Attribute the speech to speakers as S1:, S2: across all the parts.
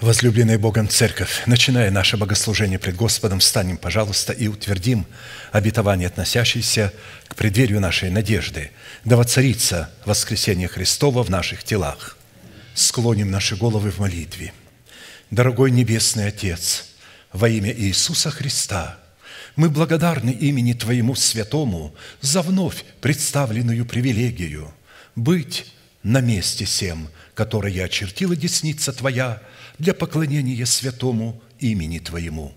S1: Возлюбленная Богом Церковь, начиная наше богослужение пред Господом, встанем, пожалуйста, и утвердим обетование, относящееся к преддверию нашей надежды, да воцарится воскресение Христова в наших телах. Склоним наши головы в молитве. Дорогой Небесный Отец, во имя Иисуса Христа, мы благодарны имени Твоему Святому за вновь представленную привилегию быть на месте всем, которое очертила десница Твоя – для поклонения святому имени Твоему.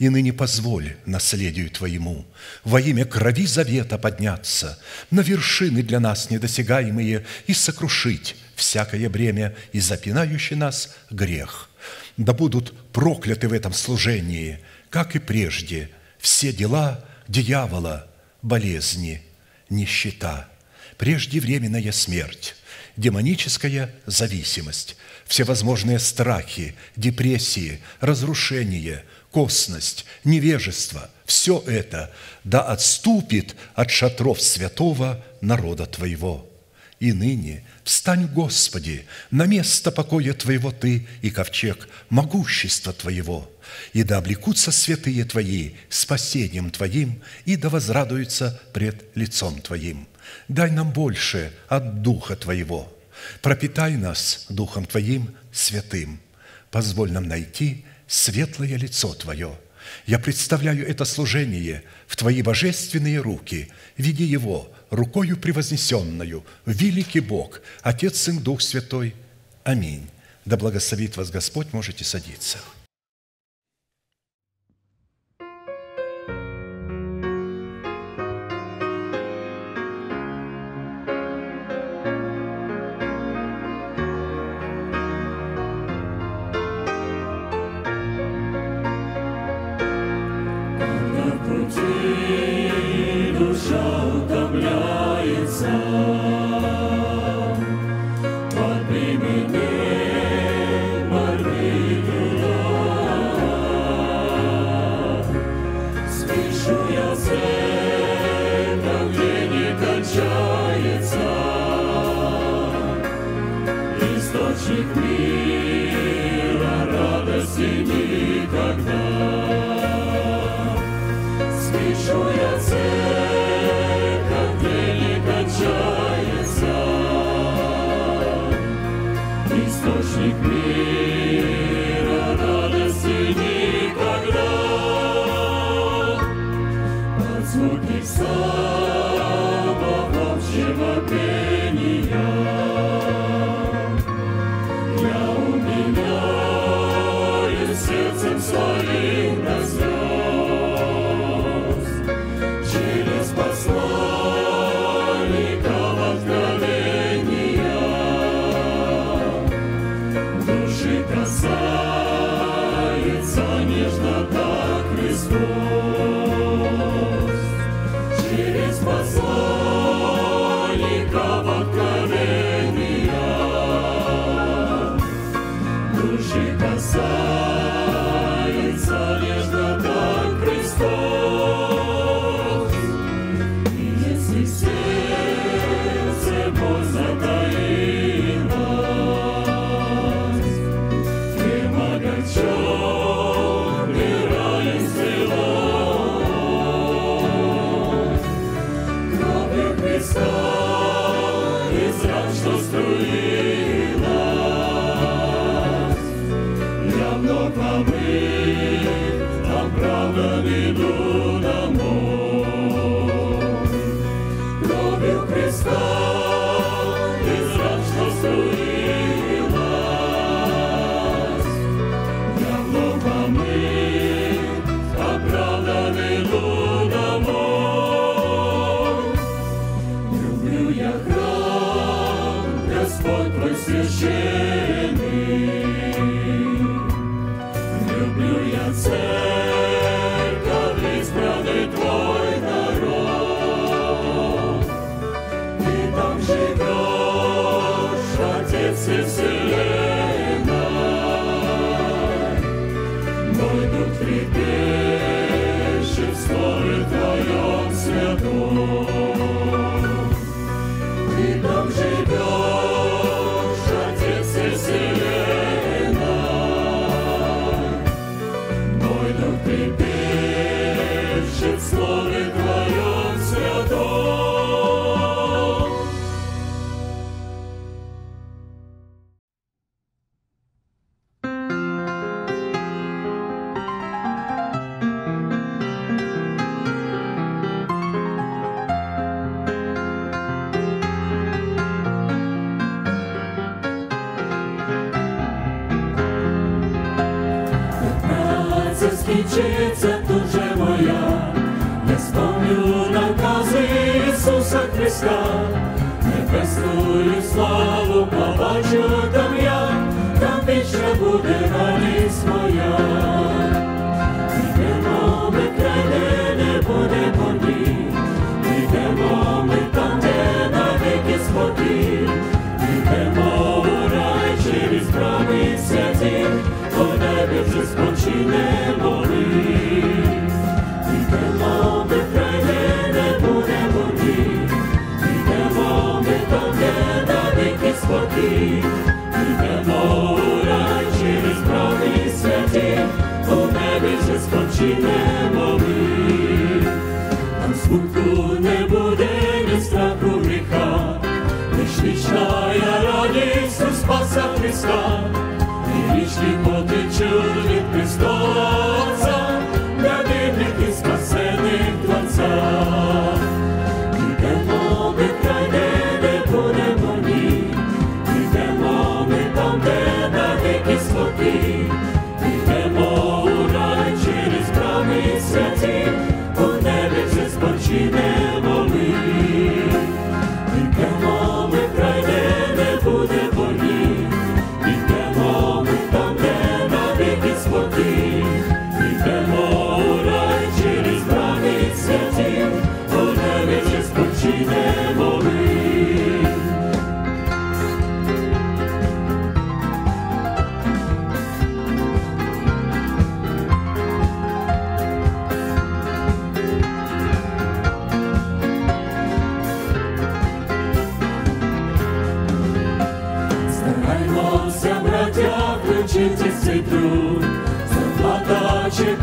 S1: И ныне позволь наследию Твоему во имя крови завета подняться на вершины для нас недосягаемые и сокрушить всякое бремя и запинающий нас грех. Да будут прокляты в этом служении, как и прежде, все дела дьявола, болезни, нищета, преждевременная смерть, демоническая зависимость, всевозможные страхи, депрессии, разрушение, косность, невежество – все это да отступит от шатров святого народа Твоего. И ныне встань, Господи, на место покоя Твоего Ты и ковчег могущества Твоего, и да облекутся святые Твои спасением Твоим, и да возрадуются пред лицом Твоим. Дай нам больше от Духа Твоего – Пропитай нас Духом Твоим святым. Позволь нам найти светлое лицо Твое. Я представляю это служение в Твои божественные руки. Веди его рукою превознесенную. Великий Бог, Отец, Сын, Дух Святой. Аминь. Да благословит вас Господь, можете садиться.
S2: лечится тут же моя. Я вспомню наказы Иисуса Христа, Небесную славу побачу там я, Там вічно будет радість моя. Підемо ми край, де не буде борги, Підемо ми там, де навіки спокій, Підемо у рай через правий святі, По небі вже слабких, і мора через правди святі, у небі вже спочинемо ми. Там смутку не буде, ні страху гріха, лиш вічна радість у Спаса Христа, і вічні потечуть від Христа. You.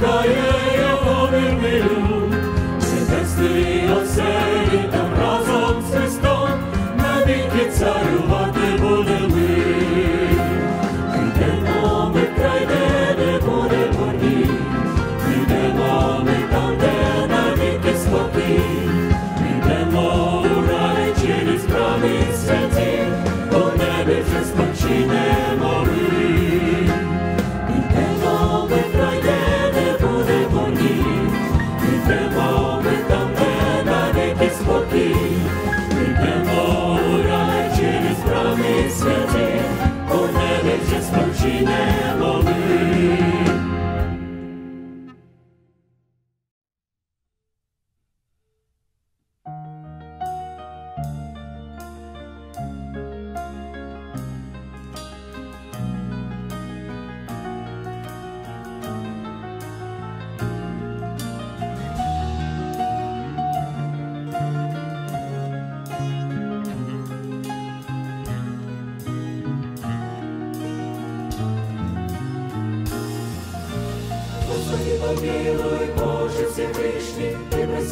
S2: Kayaya Pamir Mili never Domini.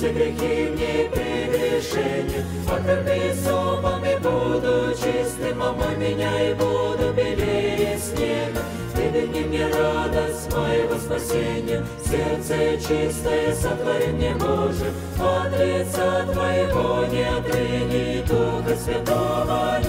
S2: все грехи мне прегрешения, покорми зубами буду чистым, а мой меня и буду белее снега. Ты верни мне радость моего спасения, сердце чистое сотвори мне, Боже, от лица Твоего не отрыни Духа Святого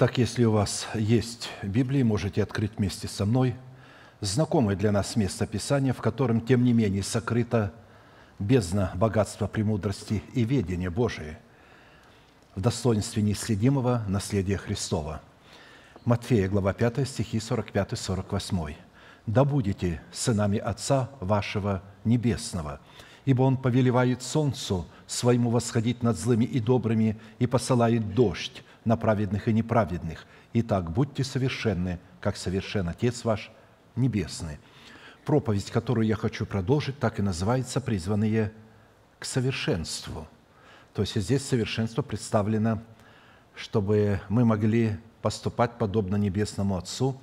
S1: Итак, если у вас есть Библия, можете открыть вместе со мной знакомое для нас место Писания, в котором, тем не менее, сокрыта бездна богатства премудрости и ведения Божие в достоинстве неисследимого наследия Христова. Матфея, глава 5, стихи 45-48. «Да будете сынами Отца вашего Небесного, ибо Он повелевает солнцу своему восходить над злыми и добрыми и посылает дождь на праведных и неправедных. Итак, будьте совершенны, как совершен Отец ваш Небесный». Проповедь, которую я хочу продолжить, так и называется «Призванные к совершенству». То есть здесь совершенство представлено, чтобы мы могли поступать подобно Небесному Отцу,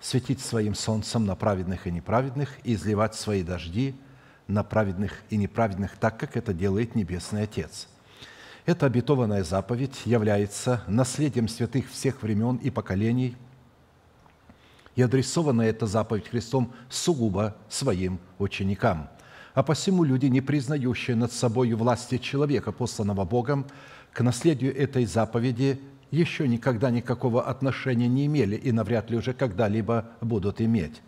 S1: светить своим солнцем на праведных и неправедных и изливать свои дожди – на праведных и неправедных, так как это делает Небесный Отец. Эта обетованная заповедь является наследием святых всех времен и поколений, и адресована эта заповедь Христом сугубо своим ученикам. А посему люди, не признающие над собою власти человека, посланного Богом, к наследию этой заповеди еще никогда никакого отношения не имели и навряд ли уже когда-либо будут иметь.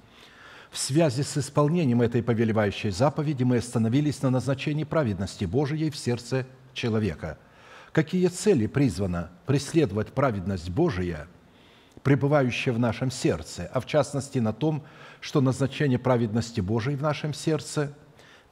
S1: В связи с исполнением этой повелевающей заповеди мы остановились на назначении праведности Божией в сердце человека. Какие цели призвана преследовать праведность Божия, пребывающая в нашем сердце, а в частности на том, что назначение праведности Божией в нашем сердце,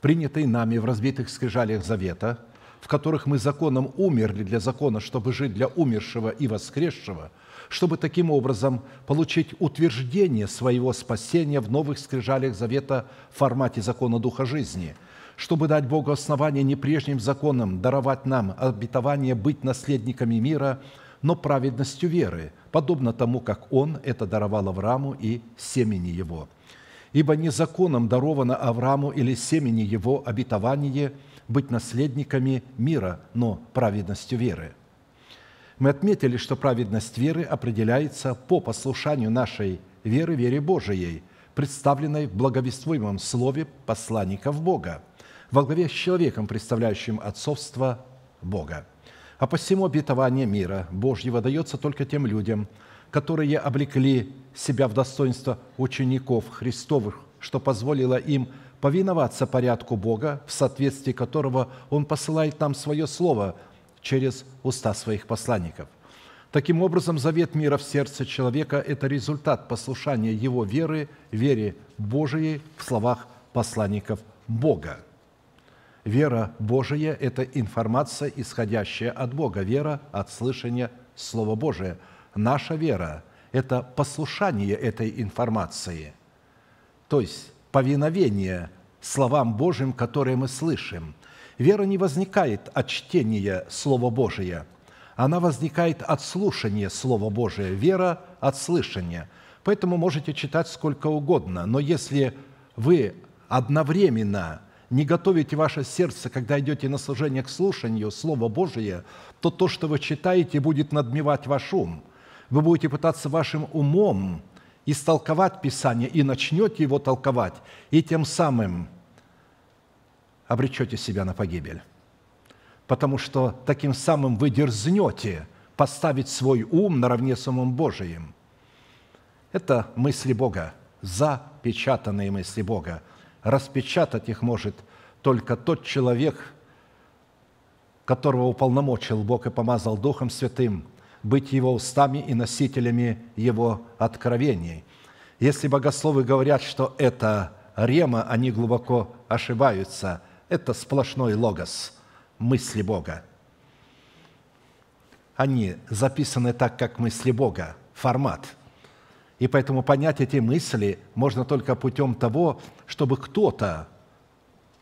S1: принятое нами в разбитых скрижалях завета, в которых мы законом умерли для закона, чтобы жить для умершего и воскресшего – чтобы таким образом получить утверждение своего спасения в новых скрижалях завета в формате закона Духа жизни, чтобы дать Богу основание не прежним законам даровать нам обетование быть наследниками мира, но праведностью веры, подобно тому, как Он это даровал Аврааму и семени его. Ибо не законом даровано Аврааму или семени его обетование быть наследниками мира, но праведностью веры – мы отметили, что праведность веры определяется по послушанию нашей веры, вере Божией, представленной в благовествуемом слове посланников Бога, во главе с человеком, представляющим отцовство Бога. А посему обетование мира Божьего дается только тем людям, которые облекли себя в достоинство учеников Христовых, что позволило им повиноваться порядку Бога, в соответствии которого Он посылает нам Свое Слово – через уста своих посланников. Таким образом, завет мира в сердце человека – это результат послушания его веры, вере Божией в словах посланников Бога. Вера Божия – это информация, исходящая от Бога, вера от слышания Слова Божия. Наша вера – это послушание этой информации, то есть повиновение словам Божьим, которые мы слышим – Вера не возникает от чтения Слова Божия, она возникает от слушания Слова Божия, вера от слышания. Поэтому можете читать сколько угодно, но если вы одновременно не готовите ваше сердце, когда идете на служение к слушанию Слова Божия, то то, что вы читаете, будет надмевать ваш ум. Вы будете пытаться вашим умом истолковать Писание и начнете его толковать, и тем самым – обречете себя на погибель, потому что таким самым вы дерзнете поставить свой ум наравне с умом Божиим. Это мысли Бога, запечатанные мысли Бога. Распечатать их может только тот человек, которого уполномочил Бог и помазал Духом Святым, быть его устами и носителями его откровений. Если богословы говорят, что это рема, они глубоко ошибаются это сплошной логос мысли Бога. Они записаны так, как мысли Бога, формат. И поэтому понять эти мысли можно только путем того, чтобы кто-то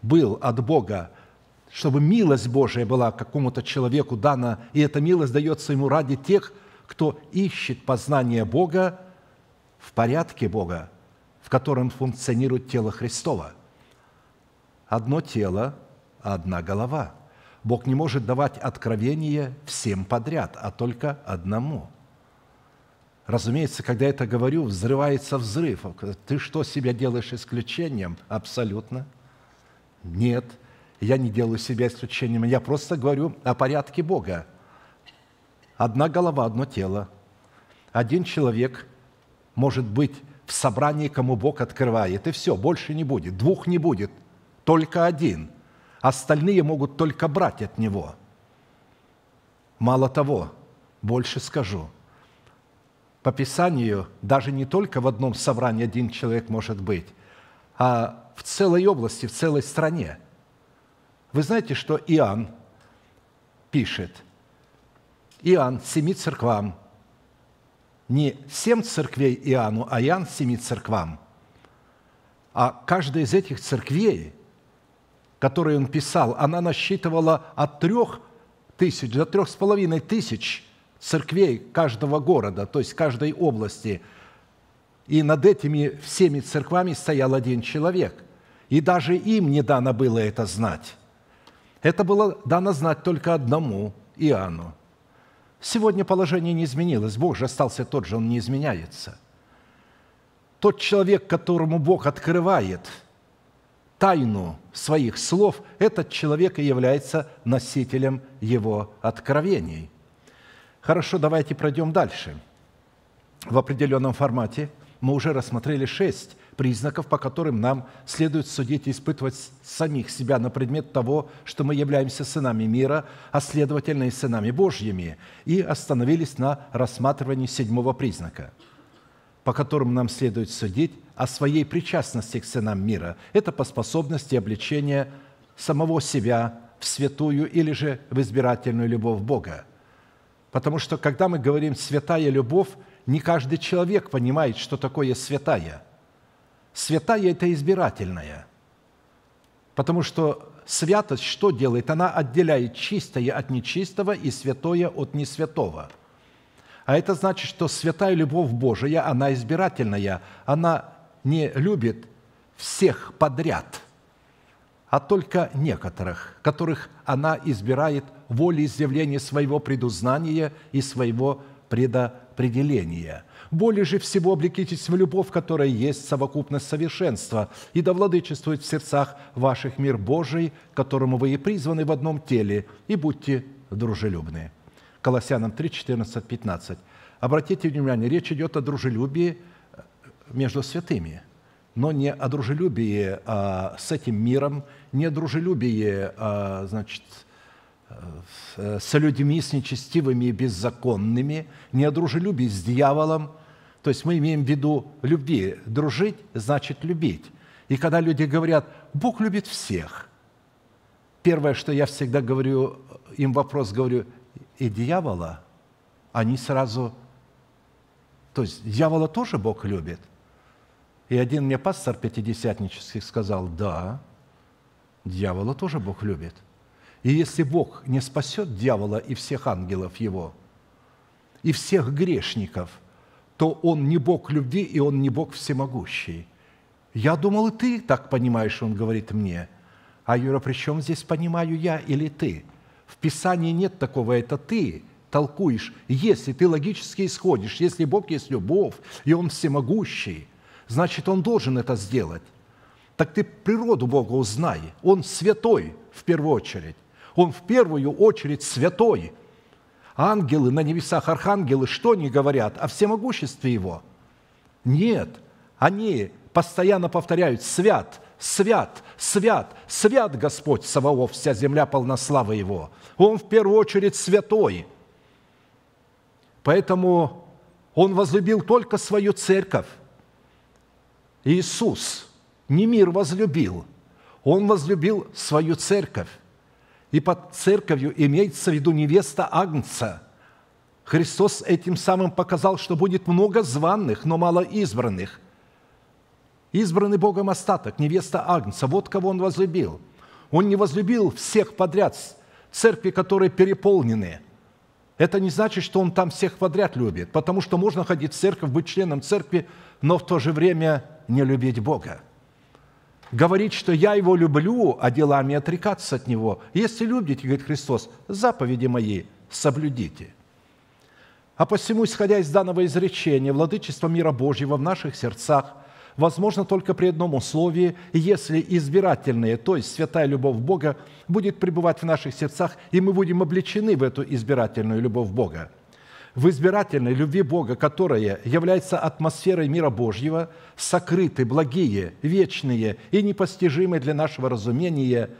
S1: был от Бога, чтобы милость Божия была какому-то человеку дана, и эта милость дается ему ради тех, кто ищет познание Бога в порядке Бога, в котором функционирует тело Христова – одно тело, одна голова. Бог не может давать откровение всем подряд, а только одному. Разумеется, когда я это говорю, взрывается взрыв. Ты что, себя делаешь исключением? Абсолютно. Нет, я не делаю себя исключением. Я просто говорю о порядке Бога. Одна голова, одно тело. Один человек может быть в собрании, кому Бог открывает, и все, больше не будет. Двух не будет – только один. Остальные могут только брать от него. Мало того, больше скажу. По Писанию даже не только в одном собрании один человек может быть, а в целой области, в целой стране. Вы знаете, что Иоанн пишет, Иоанн семи церквам, не семь церквей Иоанну, а Иоанн семи церквам. А каждая из этих церквей которые он писал, она насчитывала от трех тысяч до трех с половиной тысяч церквей каждого города, то есть каждой области. И над этими всеми церквами стоял один человек. И даже им не дано было это знать. Это было дано знать только одному – Иоанну. Сегодня положение не изменилось. Бог же остался тот же, он не изменяется. Тот человек, которому Бог открывает – тайну своих слов, этот человек и является носителем его откровений. Хорошо, давайте пройдем дальше. В определенном формате мы уже рассмотрели шесть признаков, по которым нам следует судить и испытывать самих себя на предмет того, что мы являемся сынами мира, а следовательно и сынами Божьими, и остановились на рассматривании седьмого признака – по которым нам следует судить о своей причастности к сынам мира. Это по способности обличения самого себя в святую или же в избирательную любовь Бога. Потому что, когда мы говорим «святая любовь», не каждый человек понимает, что такое святая. Святая – это избирательная. Потому что святость что делает? Она отделяет чистое от нечистого и святое от несвятого – а это значит, что святая любовь Божия, она избирательная, она не любит всех подряд, а только некоторых, которых она избирает волей изъявления своего предузнания и своего предопределения. Более же всего облекитесь в любовь, которая есть совокупность совершенства, и да владычествует в сердцах ваших мир Божий, которому вы и призваны в одном теле, и будьте дружелюбны». Колоссянам 3, 14, 15. Обратите внимание, речь идет о дружелюбии э, между святыми, но не о дружелюбии а, с этим миром, не о дружелюбии а, значит, э, э, с людьми, с нечестивыми и беззаконными, не о дружелюбии с дьяволом. То есть мы имеем в виду любви. Дружить значит любить. И когда люди говорят, Бог любит всех, первое, что я всегда говорю, им вопрос говорю, и дьявола, они сразу... То есть дьявола тоже Бог любит. И один мне пастор пятидесятнический сказал, да, дьявола тоже Бог любит. И если Бог не спасет дьявола и всех ангелов его, и всех грешников, то он не Бог любви, и он не Бог всемогущий. Я думал, и ты так понимаешь, он говорит мне. А Юра, при чем здесь понимаю я или ты? – в Писании нет такого, это ты толкуешь. Если ты логически исходишь, если Бог есть любовь, и Он всемогущий, значит, Он должен это сделать. Так ты природу Бога узнай. Он святой в первую очередь. Он в первую очередь святой. Ангелы на небесах, архангелы, что они говорят? О всемогуществе Его? Нет. Они постоянно повторяют «свят», свят, свят, свят Господь Саваоф, вся земля полна славы Его. Он в первую очередь святой. Поэтому Он возлюбил только свою церковь. Иисус не мир возлюбил, Он возлюбил свою церковь. И под церковью имеется в виду невеста Агнца. Христос этим самым показал, что будет много званных, но мало избранных – избранный Богом остаток, невеста Агнца, вот кого он возлюбил. Он не возлюбил всех подряд, церкви, которые переполнены. Это не значит, что он там всех подряд любит, потому что можно ходить в церковь, быть членом церкви, но в то же время не любить Бога. Говорить, что я его люблю, а делами отрекаться от него. Если любите, говорит Христос, заповеди мои соблюдите – а посему, исходя из данного изречения, владычество мира Божьего в наших сердцах – возможно только при одном условии, если избирательная, то есть святая любовь Бога, будет пребывать в наших сердцах, и мы будем обличены в эту избирательную любовь Бога. В избирательной любви Бога, которая является атмосферой мира Божьего, сокрыты благие, вечные и непостижимые для нашего разумения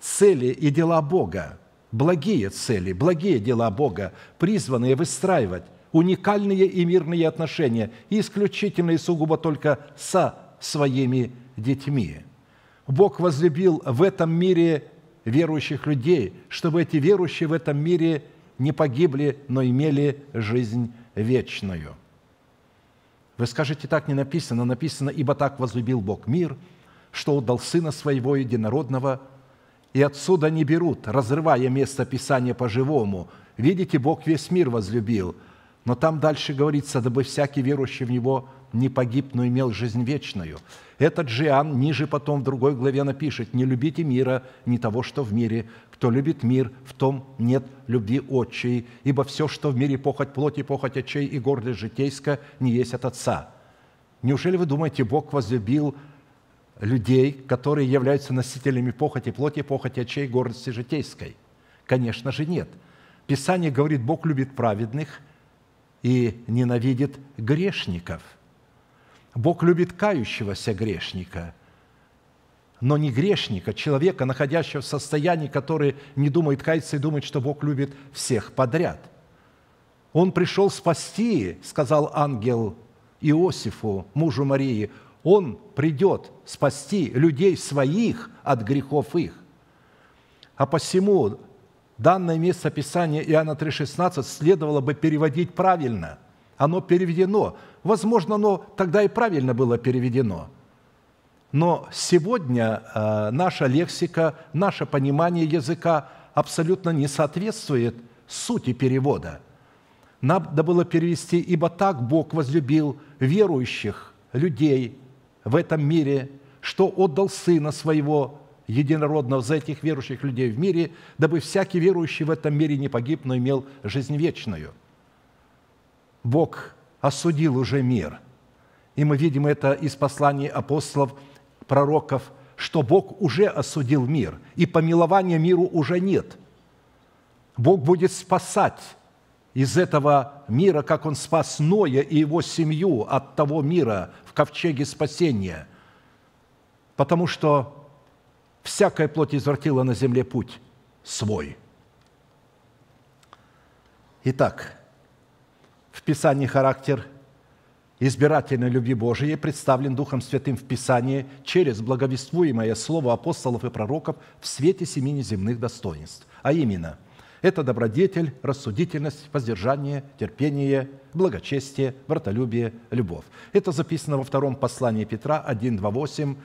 S1: цели и дела Бога, благие цели, благие дела Бога, призванные выстраивать уникальные и мирные отношения, исключительно и сугубо только со своими детьми. Бог возлюбил в этом мире верующих людей, чтобы эти верующие в этом мире не погибли, но имели жизнь вечную. Вы скажете, так не написано, написано, ибо так возлюбил Бог мир, что отдал Сына Своего Единородного, и отсюда не берут, разрывая место Писания по-живому. Видите, Бог весь мир возлюбил – но там дальше говорится, дабы всякий верующий в Него не погиб, но имел жизнь вечную. Этот же Иоанн ниже потом в другой главе напишет, «Не любите мира, не того, что в мире. Кто любит мир, в том нет любви отчей, ибо все, что в мире похоть плоти, похоть отчей и гордость житейска, не есть от Отца». Неужели вы думаете, Бог возлюбил людей, которые являются носителями похоти плоти, похоти отчей и гордости житейской? Конечно же нет. Писание говорит, Бог любит праведных – и ненавидит грешников. Бог любит кающегося грешника, но не грешника, человека, находящего в состоянии, который не думает каяться и думает, что Бог любит всех подряд. Он пришел спасти, сказал ангел Иосифу, мужу Марии, он придет спасти людей своих от грехов их. А посему Данное место Писания Иоанна 3,16 следовало бы переводить правильно. Оно переведено. Возможно, оно тогда и правильно было переведено. Но сегодня э, наша лексика, наше понимание языка абсолютно не соответствует сути перевода. Надо было перевести «Ибо так Бог возлюбил верующих людей в этом мире, что отдал Сына Своего единородного за этих верующих людей в мире, дабы всякий верующий в этом мире не погиб, но имел жизнь вечную». Бог осудил уже мир. И мы видим это из посланий апостолов, пророков, что Бог уже осудил мир, и помилования миру уже нет. Бог будет спасать из этого мира, как Он спас Ноя и его семью от того мира в ковчеге спасения, потому что всякая плоть извратила на земле путь свой. Итак, в Писании характер избирательной любви Божией представлен Духом Святым в Писании через благовествуемое слово апостолов и пророков в свете семи неземных достоинств, а именно – это добродетель, рассудительность, воздержание, терпение, благочестие, братолюбие, любовь. Это записано во втором послании Петра 1, 2, 8,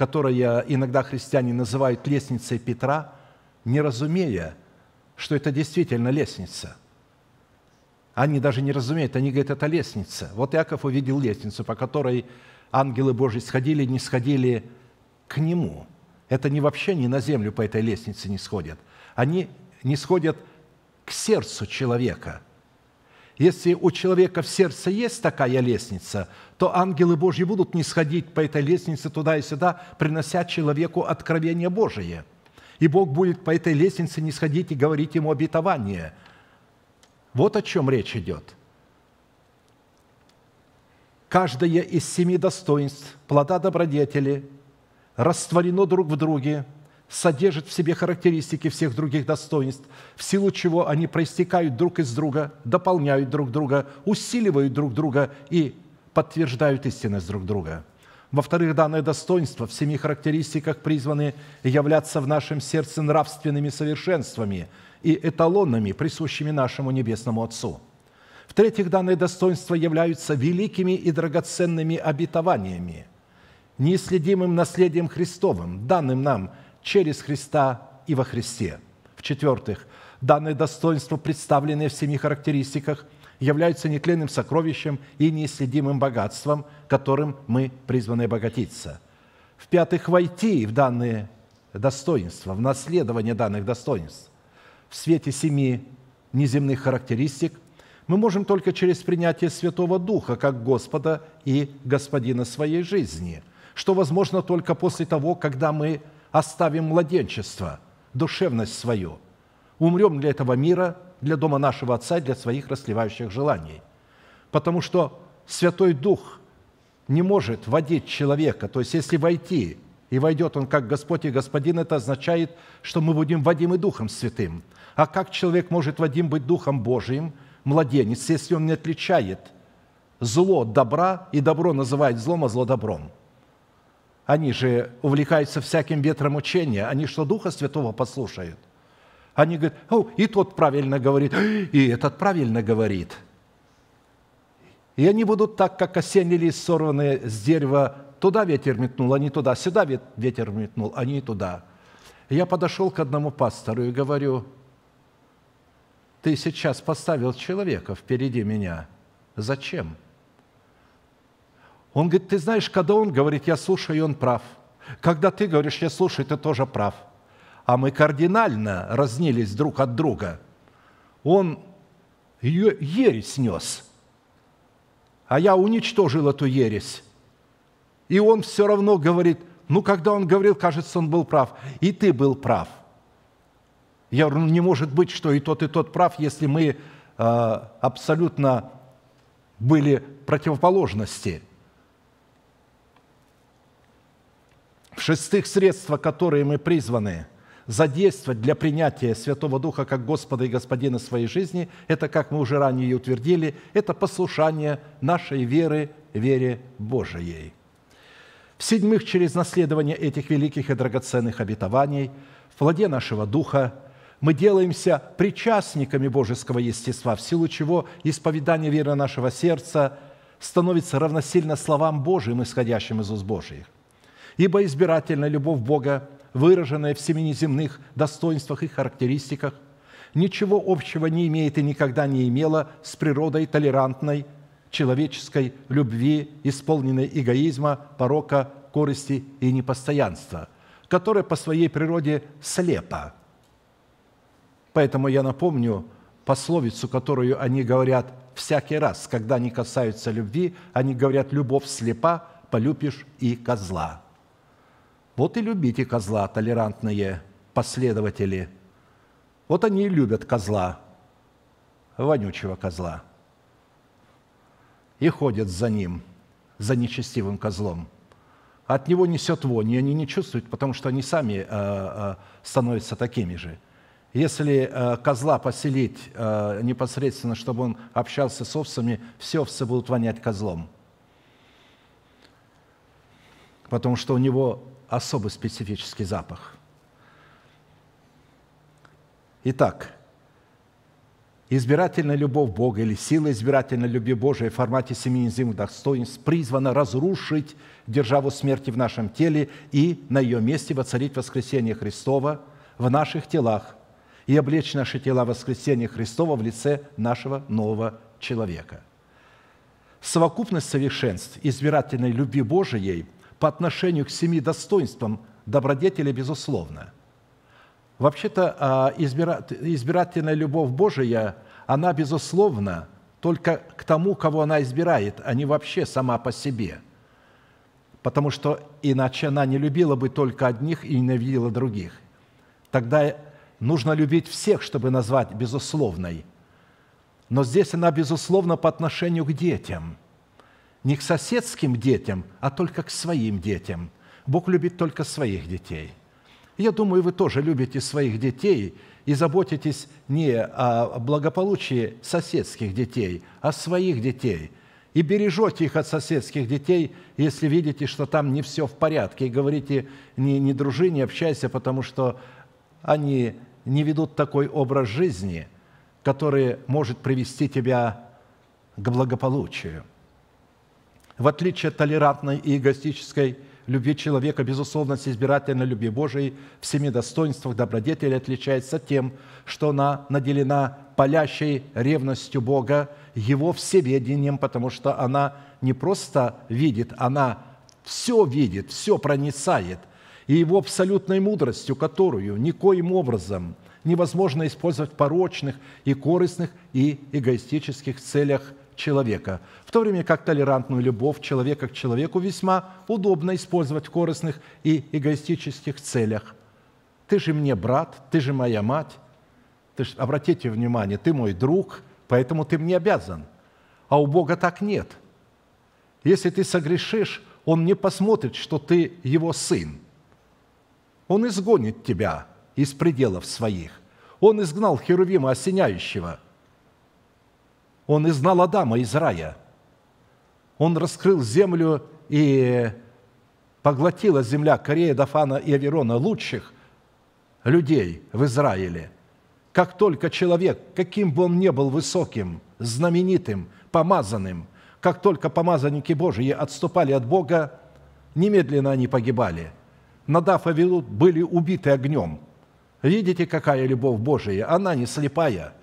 S1: которое иногда христиане называют лестницей Петра, не разумея, что это действительно лестница. Они даже не разумеют, они говорят, это лестница. Вот Иаков увидел лестницу, по которой ангелы Божьи сходили, не сходили к нему. Это не вообще не на землю по этой лестнице не сходят. Они не сходят к сердцу человека – если у человека в сердце есть такая лестница, то ангелы Божьи будут не сходить по этой лестнице туда и сюда, принося человеку откровение Божие. И Бог будет по этой лестнице не сходить и говорить ему обетование. Вот о чем речь идет. Каждое из семи достоинств плода добродетели растворено друг в друге – содержит в себе характеристики всех других достоинств, в силу чего они проистекают друг из друга, дополняют друг друга, усиливают друг друга и подтверждают истинность друг друга. Во-вторых, данное достоинство в семи характеристиках призваны являться в нашем сердце нравственными совершенствами и эталонами, присущими нашему Небесному Отцу. В-третьих, данные достоинства являются великими и драгоценными обетованиями, неисследимым наследием Христовым, данным нам – через Христа и во Христе. В-четвертых, данные достоинства, представленные в семи характеристиках, являются нетленным сокровищем и неисследимым богатством, которым мы призваны обогатиться. В-пятых, войти в данные достоинства, в наследование данных достоинств. В свете семи неземных характеристик мы можем только через принятие Святого Духа как Господа и Господина своей жизни, что возможно только после того, когда мы оставим младенчество, душевность свою, умрем для этого мира, для дома нашего Отца для своих расливающих желаний. Потому что Святой Дух не может водить человека, то есть если войти и войдет он как Господь и Господин, это означает, что мы будем водимы Духом Святым. А как человек может водим быть Духом Божиим, младенец, если он не отличает зло от добра, и добро называет злом, а зло добром – они же увлекаются всяким ветром учения. Они что, Духа Святого послушают? Они говорят, О, и тот правильно говорит, и этот правильно говорит. И они будут так, как осенний лист, сорванный с дерева, туда ветер метнул, они туда, сюда ветер метнул, они туда. Я подошел к одному пастору и говорю, ты сейчас поставил человека впереди меня. Зачем? Зачем? Он говорит, ты знаешь, когда он говорит, я слушаю, и он прав. Когда ты говоришь, я слушаю, ты тоже прав. А мы кардинально разнились друг от друга. Он ее ересь нес, а я уничтожил эту ересь. И он все равно говорит, ну, когда он говорил, кажется, он был прав, и ты был прав. Я говорю, ну, не может быть, что и тот, и тот прав, если мы э, абсолютно были противоположности – В-шестых, средства, которые мы призваны задействовать для принятия Святого Духа как Господа и Господина своей жизни, это, как мы уже ранее утвердили, это послушание нашей веры, вере Божией. В-седьмых, через наследование этих великих и драгоценных обетований в плоде нашего Духа мы делаемся причастниками божеского естества, в силу чего исповедание веры нашего сердца становится равносильно словам Божьим, исходящим из уст Божьих. Ибо избирательная любовь Бога, выраженная в семи неземных достоинствах и характеристиках, ничего общего не имеет и никогда не имела с природой толерантной, человеческой любви, исполненной эгоизма, порока, корости и непостоянства, которая по своей природе слепа. Поэтому я напомню пословицу, которую они говорят всякий раз, когда они касаются любви, они говорят «любовь слепа, полюбишь и козла». Вот и любите козла, толерантные последователи. Вот они и любят козла, вонючего козла. И ходят за ним, за нечестивым козлом. От него несет вонь, и они не чувствуют, потому что они сами э, э, становятся такими же – если э, козла поселить непосредственно, чтобы он общался с овцами, все овцы будут вонять козлом. Потому что у него особый специфический запах. Итак, избирательная любовь Бога или сила избирательной любви Божией в формате семи незримых достоинств призвана разрушить державу смерти в нашем теле и на ее месте воцарить воскресение Христова в наших телах и облечь наши тела воскресения Христова в лице нашего нового человека. Совокупность совершенств избирательной любви Божией – по отношению к семи достоинствам добродетели безусловно. Вообще-то а, избирательная любовь Божия, она безусловна только к тому, кого она избирает, а не вообще сама по себе. Потому что иначе она не любила бы только одних и ненавидела других. Тогда нужно любить всех, чтобы назвать безусловной. Но здесь она безусловна по отношению к детям – не к соседским детям, а только к своим детям. Бог любит только своих детей. Я думаю, вы тоже любите своих детей и заботитесь не о благополучии соседских детей, а своих детей. И бережете их от соседских детей, если видите, что там не все в порядке. И говорите, не, не дружи, не общайся, потому что они не ведут такой образ жизни, который может привести тебя к благополучию в отличие от толерантной и эгоистической любви человека, безусловность избирательной любви Божией в семи достоинствах добродетели отличается тем, что она наделена палящей ревностью Бога, Его всеведением, потому что она не просто видит, она все видит, все проницает, и Его абсолютной мудростью, которую никоим образом невозможно использовать в порочных и корыстных и эгоистических целях человека, в то время как толерантную любовь человека к человеку весьма удобно использовать в корыстных и эгоистических целях. «Ты же мне брат, ты же моя мать, ты ж, обратите внимание, ты мой друг, поэтому ты мне обязан». А у Бога так нет. Если ты согрешишь, Он не посмотрит, что ты Его сын. Он изгонит тебя из пределов своих. Он изгнал Херувима осеняющего – он изгнал Адама из рая. Он раскрыл землю и поглотила земля Корея, Дафана и Аверона, лучших людей в Израиле. Как только человек, каким бы он ни был высоким, знаменитым, помазанным, как только помазанники Божии отступали от Бога, немедленно они погибали. Надав и Вилут были убиты огнем. Видите, какая любовь Божия? Она не слепая –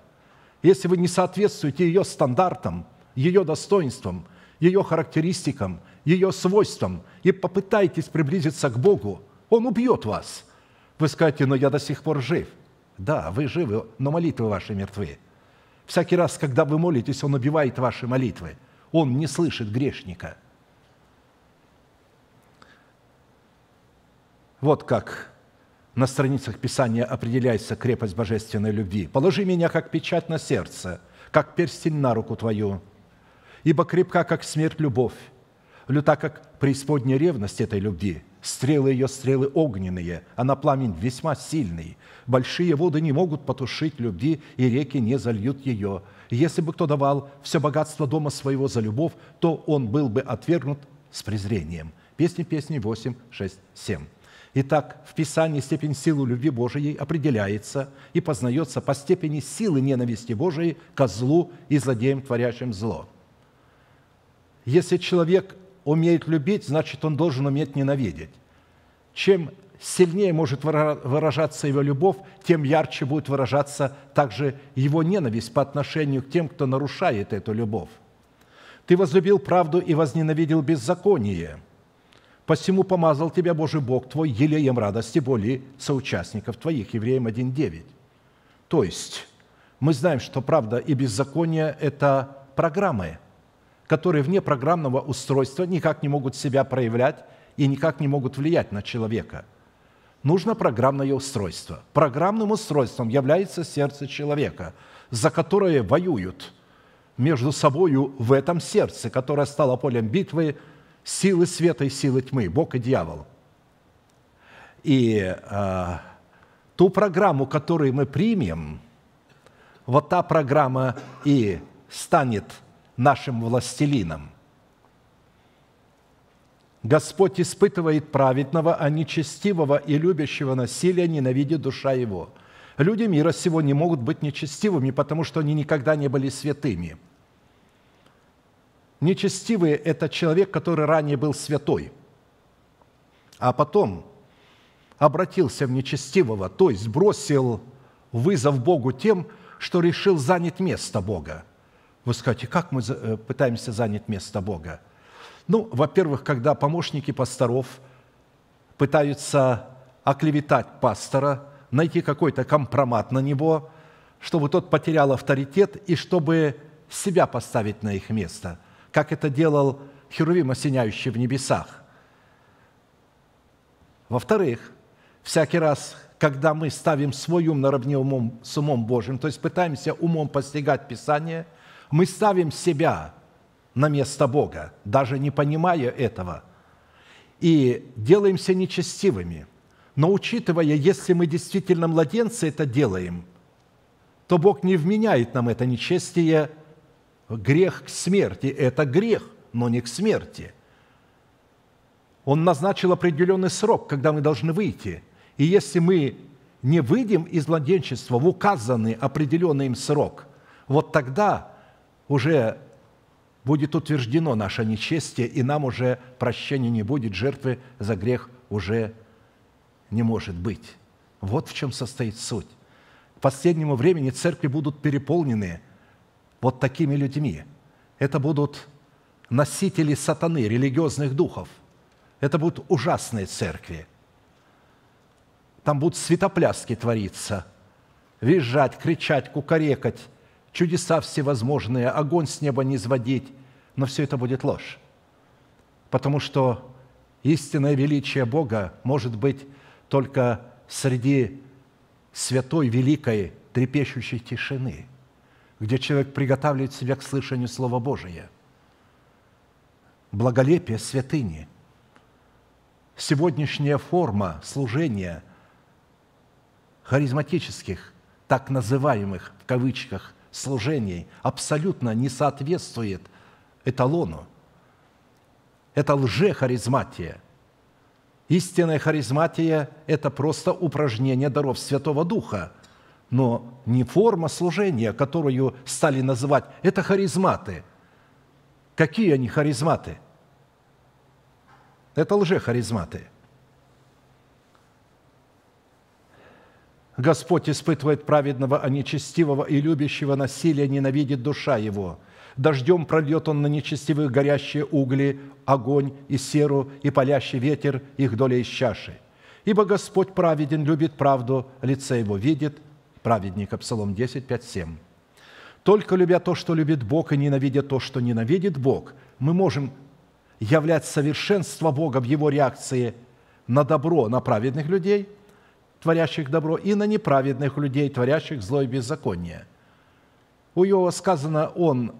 S1: если вы не соответствуете ее стандартам, ее достоинствам, ее характеристикам, ее свойствам и попытаетесь приблизиться к Богу, Он убьет вас. Вы скажете, но я до сих пор жив. Да, вы живы, но молитвы ваши мертвы. Всякий раз, когда вы молитесь, Он убивает ваши молитвы. Он не слышит грешника. Вот как на страницах Писания определяется крепость божественной любви. Положи меня, как печать на сердце, как перстень на руку твою. Ибо крепка, как смерть, любовь, люта, как преисподняя ревность этой любви. Стрелы ее, стрелы огненные, она а пламень весьма сильный. Большие воды не могут потушить любви, и реки не зальют ее. если бы кто давал все богатство дома своего за любовь, то он был бы отвергнут с презрением. Песни, песни 8, 6, 7. Итак, в Писании степень силы любви Божией определяется и познается по степени силы ненависти Божией ко злу и злодеям, творящим зло. Если человек умеет любить, значит, он должен уметь ненавидеть. Чем сильнее может выражаться его любовь, тем ярче будет выражаться также его ненависть по отношению к тем, кто нарушает эту любовь. «Ты возлюбил правду и возненавидел беззаконие», Посему помазал тебя Божий Бог твой елеем радости боли соучастников твоих». Евреям 1.9. То есть мы знаем, что правда и беззаконие – это программы, которые вне программного устройства никак не могут себя проявлять и никак не могут влиять на человека. Нужно программное устройство. Программным устройством является сердце человека, за которое воюют между собою в этом сердце, которое стало полем битвы силы света и силы тьмы, Бог и дьявол. И э, ту программу, которую мы примем, вот та программа и станет нашим властелином. Господь испытывает праведного, а нечестивого и любящего насилия ненавидит душа его. Люди мира сего не могут быть нечестивыми, потому что они никогда не были святыми – Нечестивый – это человек, который ранее был святой, а потом обратился в нечестивого, то есть бросил вызов Богу тем, что решил занять место Бога. Вы скажете, как мы э, пытаемся занять место Бога? Ну, во-первых, когда помощники пасторов пытаются оклеветать пастора, найти какой-то компромат на него, чтобы тот потерял авторитет и чтобы себя поставить на их место – как это делал Херувим, осеняющий в небесах. Во-вторых, всякий раз, когда мы ставим свой ум наравне умом, с умом Божьим, то есть пытаемся умом постигать Писание, мы ставим себя на место Бога, даже не понимая этого, и делаемся нечестивыми. Но учитывая, если мы действительно младенцы это делаем, то Бог не вменяет нам это нечестие грех к смерти. Это грех, но не к смерти. Он назначил определенный срок, когда мы должны выйти. И если мы не выйдем из младенчества в указанный определенный им срок, вот тогда уже будет утверждено наше нечестие, и нам уже прощения не будет, жертвы за грех уже не может быть. Вот в чем состоит суть. К последнему времени церкви будут переполнены вот такими людьми. Это будут носители сатаны, религиозных духов. Это будут ужасные церкви. Там будут светопляски твориться, визжать, кричать, кукарекать, чудеса всевозможные, огонь с неба не сводить. Но все это будет ложь. Потому что истинное величие Бога может быть только среди святой, великой, трепещущей тишины – где человек приготавливает себя к слышанию Слова Божия. Благолепие святыни. Сегодняшняя форма служения харизматических, так называемых в кавычках, служений абсолютно не соответствует эталону. Это лжехаризматия. Истинная харизматия – это просто упражнение даров Святого Духа – но не форма служения, которую стали называть, это харизматы. Какие они харизматы? Это лжехаризматы. Господь испытывает праведного, а нечестивого и любящего насилия ненавидит душа его. Дождем прольет он на нечестивых горящие угли, огонь и серу, и палящий ветер их доля из чаши. Ибо Господь праведен, любит правду, лице его видит – праведника. Псалом 10, 5, 7. Только любя то, что любит Бог, и ненавидя то, что ненавидит Бог, мы можем являть совершенство Бога в его реакции на добро, на праведных людей, творящих добро, и на неправедных людей, творящих зло и беззаконие. У Иова сказано, он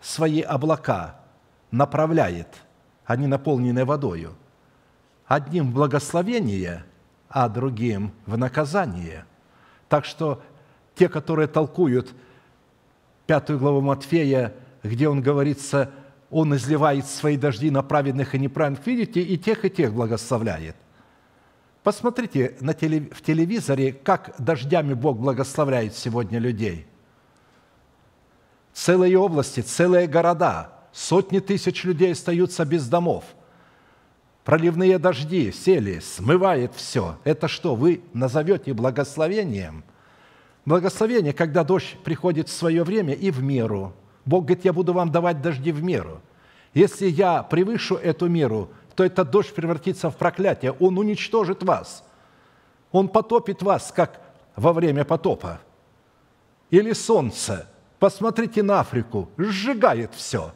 S1: свои облака направляет, они наполнены водою. Одним в благословение, а другим в наказание – так что те, которые толкуют пятую главу Матфея, где он говорится, он изливает свои дожди на праведных и неправедных, видите, и тех, и тех благословляет. Посмотрите на теле, в телевизоре, как дождями Бог благословляет сегодня людей. Целые области, целые города, сотни тысяч людей остаются без домов – проливные дожди сели, смывает все. Это что, вы назовете благословением? Благословение, когда дождь приходит в свое время и в меру. Бог говорит, я буду вам давать дожди в меру. Если я превышу эту меру, то этот дождь превратится в проклятие. Он уничтожит вас. Он потопит вас, как во время потопа. Или солнце. Посмотрите на Африку. Сжигает все.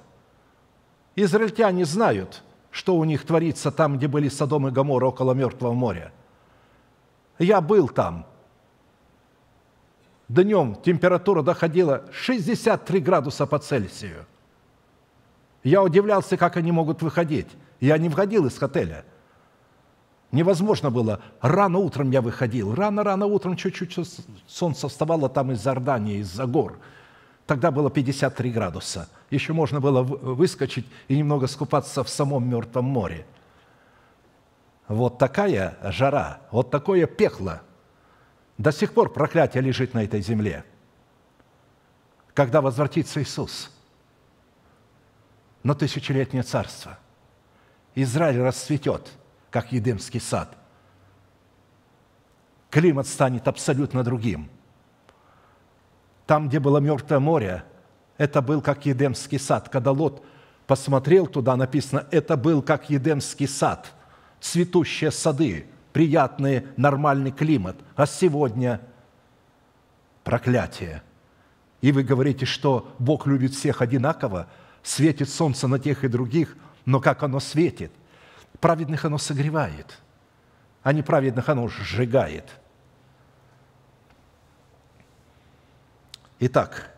S1: Израильтяне знают – что у них творится там, где были Содом и Гомор около Мертвого моря. Я был там. Днем температура доходила 63 градуса по Цельсию. Я удивлялся, как они могут выходить. Я не выходил из отеля. Невозможно было. Рано утром я выходил. Рано-рано утром чуть-чуть солнце вставало там из Ордании, из-за гор – Тогда было 53 градуса. Еще можно было выскочить и немного скупаться в самом Мертвом море. Вот такая жара, вот такое пекло. До сих пор проклятие лежит на этой земле. Когда возвратится Иисус на тысячелетнее царство, Израиль расцветет, как Едемский сад. Климат станет абсолютно другим – там, где было мертвое море, это был как Едемский сад. Когда Лот посмотрел туда, написано, это был как Едемский сад, цветущие сады, приятный, нормальный климат. А сегодня проклятие. И вы говорите, что Бог любит всех одинаково, светит солнце на тех и других, но как оно светит? Праведных оно согревает, а неправедных оно сжигает – Итак,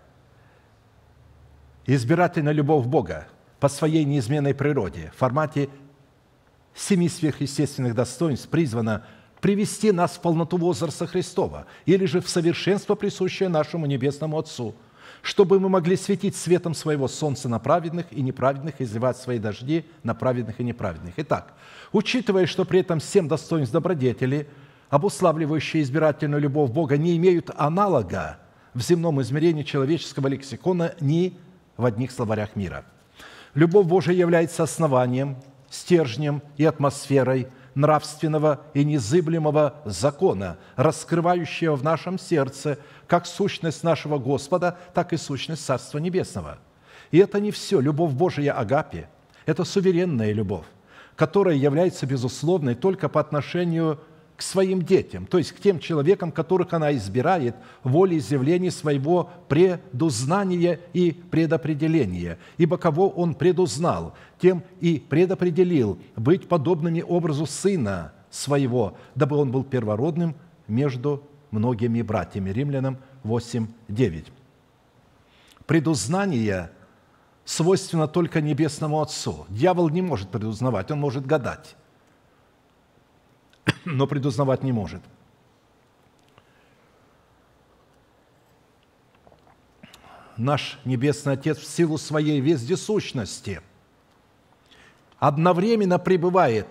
S1: избирательная любовь Бога по своей неизменной природе в формате семи сверхъестественных достоинств призвана привести нас в полноту возраста Христова или же в совершенство, присущее нашему Небесному Отцу, чтобы мы могли светить светом своего солнца на праведных и неправедных, изливать свои дожди на праведных и неправедных. Итак, учитывая, что при этом семь достоинств добродетели, обуславливающие избирательную любовь Бога, не имеют аналога – в земном измерении человеческого лексикона ни в одних словарях мира. Любовь Божия является основанием, стержнем и атмосферой нравственного и незыблемого закона, раскрывающего в нашем сердце как сущность нашего Господа, так и сущность Царства Небесного. И это не все. Любовь Божия Агапи – это суверенная любовь, которая является безусловной только по отношению к своим детям, то есть к тем человекам, которых она избирает волей изъявления своего предузнания и предопределения. Ибо кого он предузнал, тем и предопределил быть подобными образу сына своего, дабы он был первородным между многими братьями. Римлянам 8:9. Предузнание свойственно только Небесному Отцу. Дьявол не может предузнавать, он может гадать. но предузнавать не может. Наш Небесный Отец в силу своей вездесущности одновременно пребывает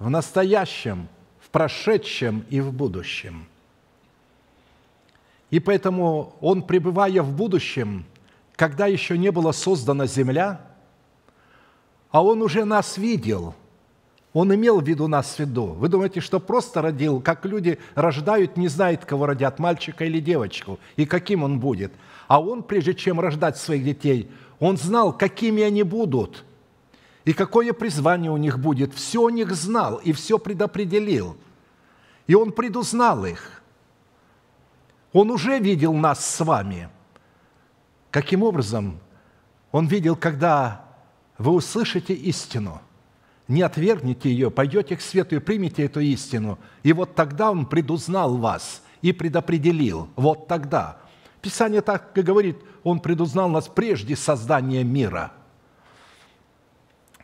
S1: в настоящем, в прошедшем и в будущем. И поэтому Он, пребывая в будущем, когда еще не была создана земля, а Он уже нас видел – он имел в виду нас в виду. Вы думаете, что просто родил, как люди рождают, не знает, кого родят, мальчика или девочку, и каким он будет. А он, прежде чем рождать своих детей, он знал, какими они будут, и какое призвание у них будет. Все о них знал и все предопределил. И он предузнал их. Он уже видел нас с вами. Каким образом? Он видел, когда вы услышите истину – не отвергните ее, пойдете к свету и примите эту истину. И вот тогда Он предузнал вас и предопределил. Вот тогда. Писание так и говорит, Он предузнал нас прежде создания мира.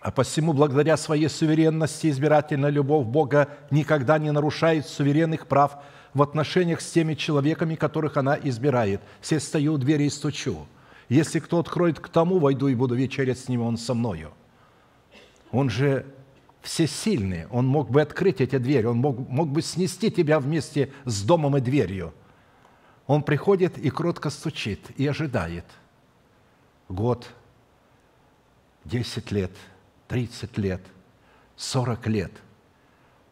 S1: А посему, благодаря своей суверенности, избирательная любовь Бога никогда не нарушает суверенных прав в отношениях с теми человеками, которых она избирает. Все стою у двери и стучу. Если кто откроет к тому, войду и буду вечерять с ним, он со мною. Он же всесильный, Он мог бы открыть эти двери, Он мог, мог бы снести тебя вместе с домом и дверью. Он приходит и кротко стучит, и ожидает. Год, десять лет, тридцать лет, сорок лет.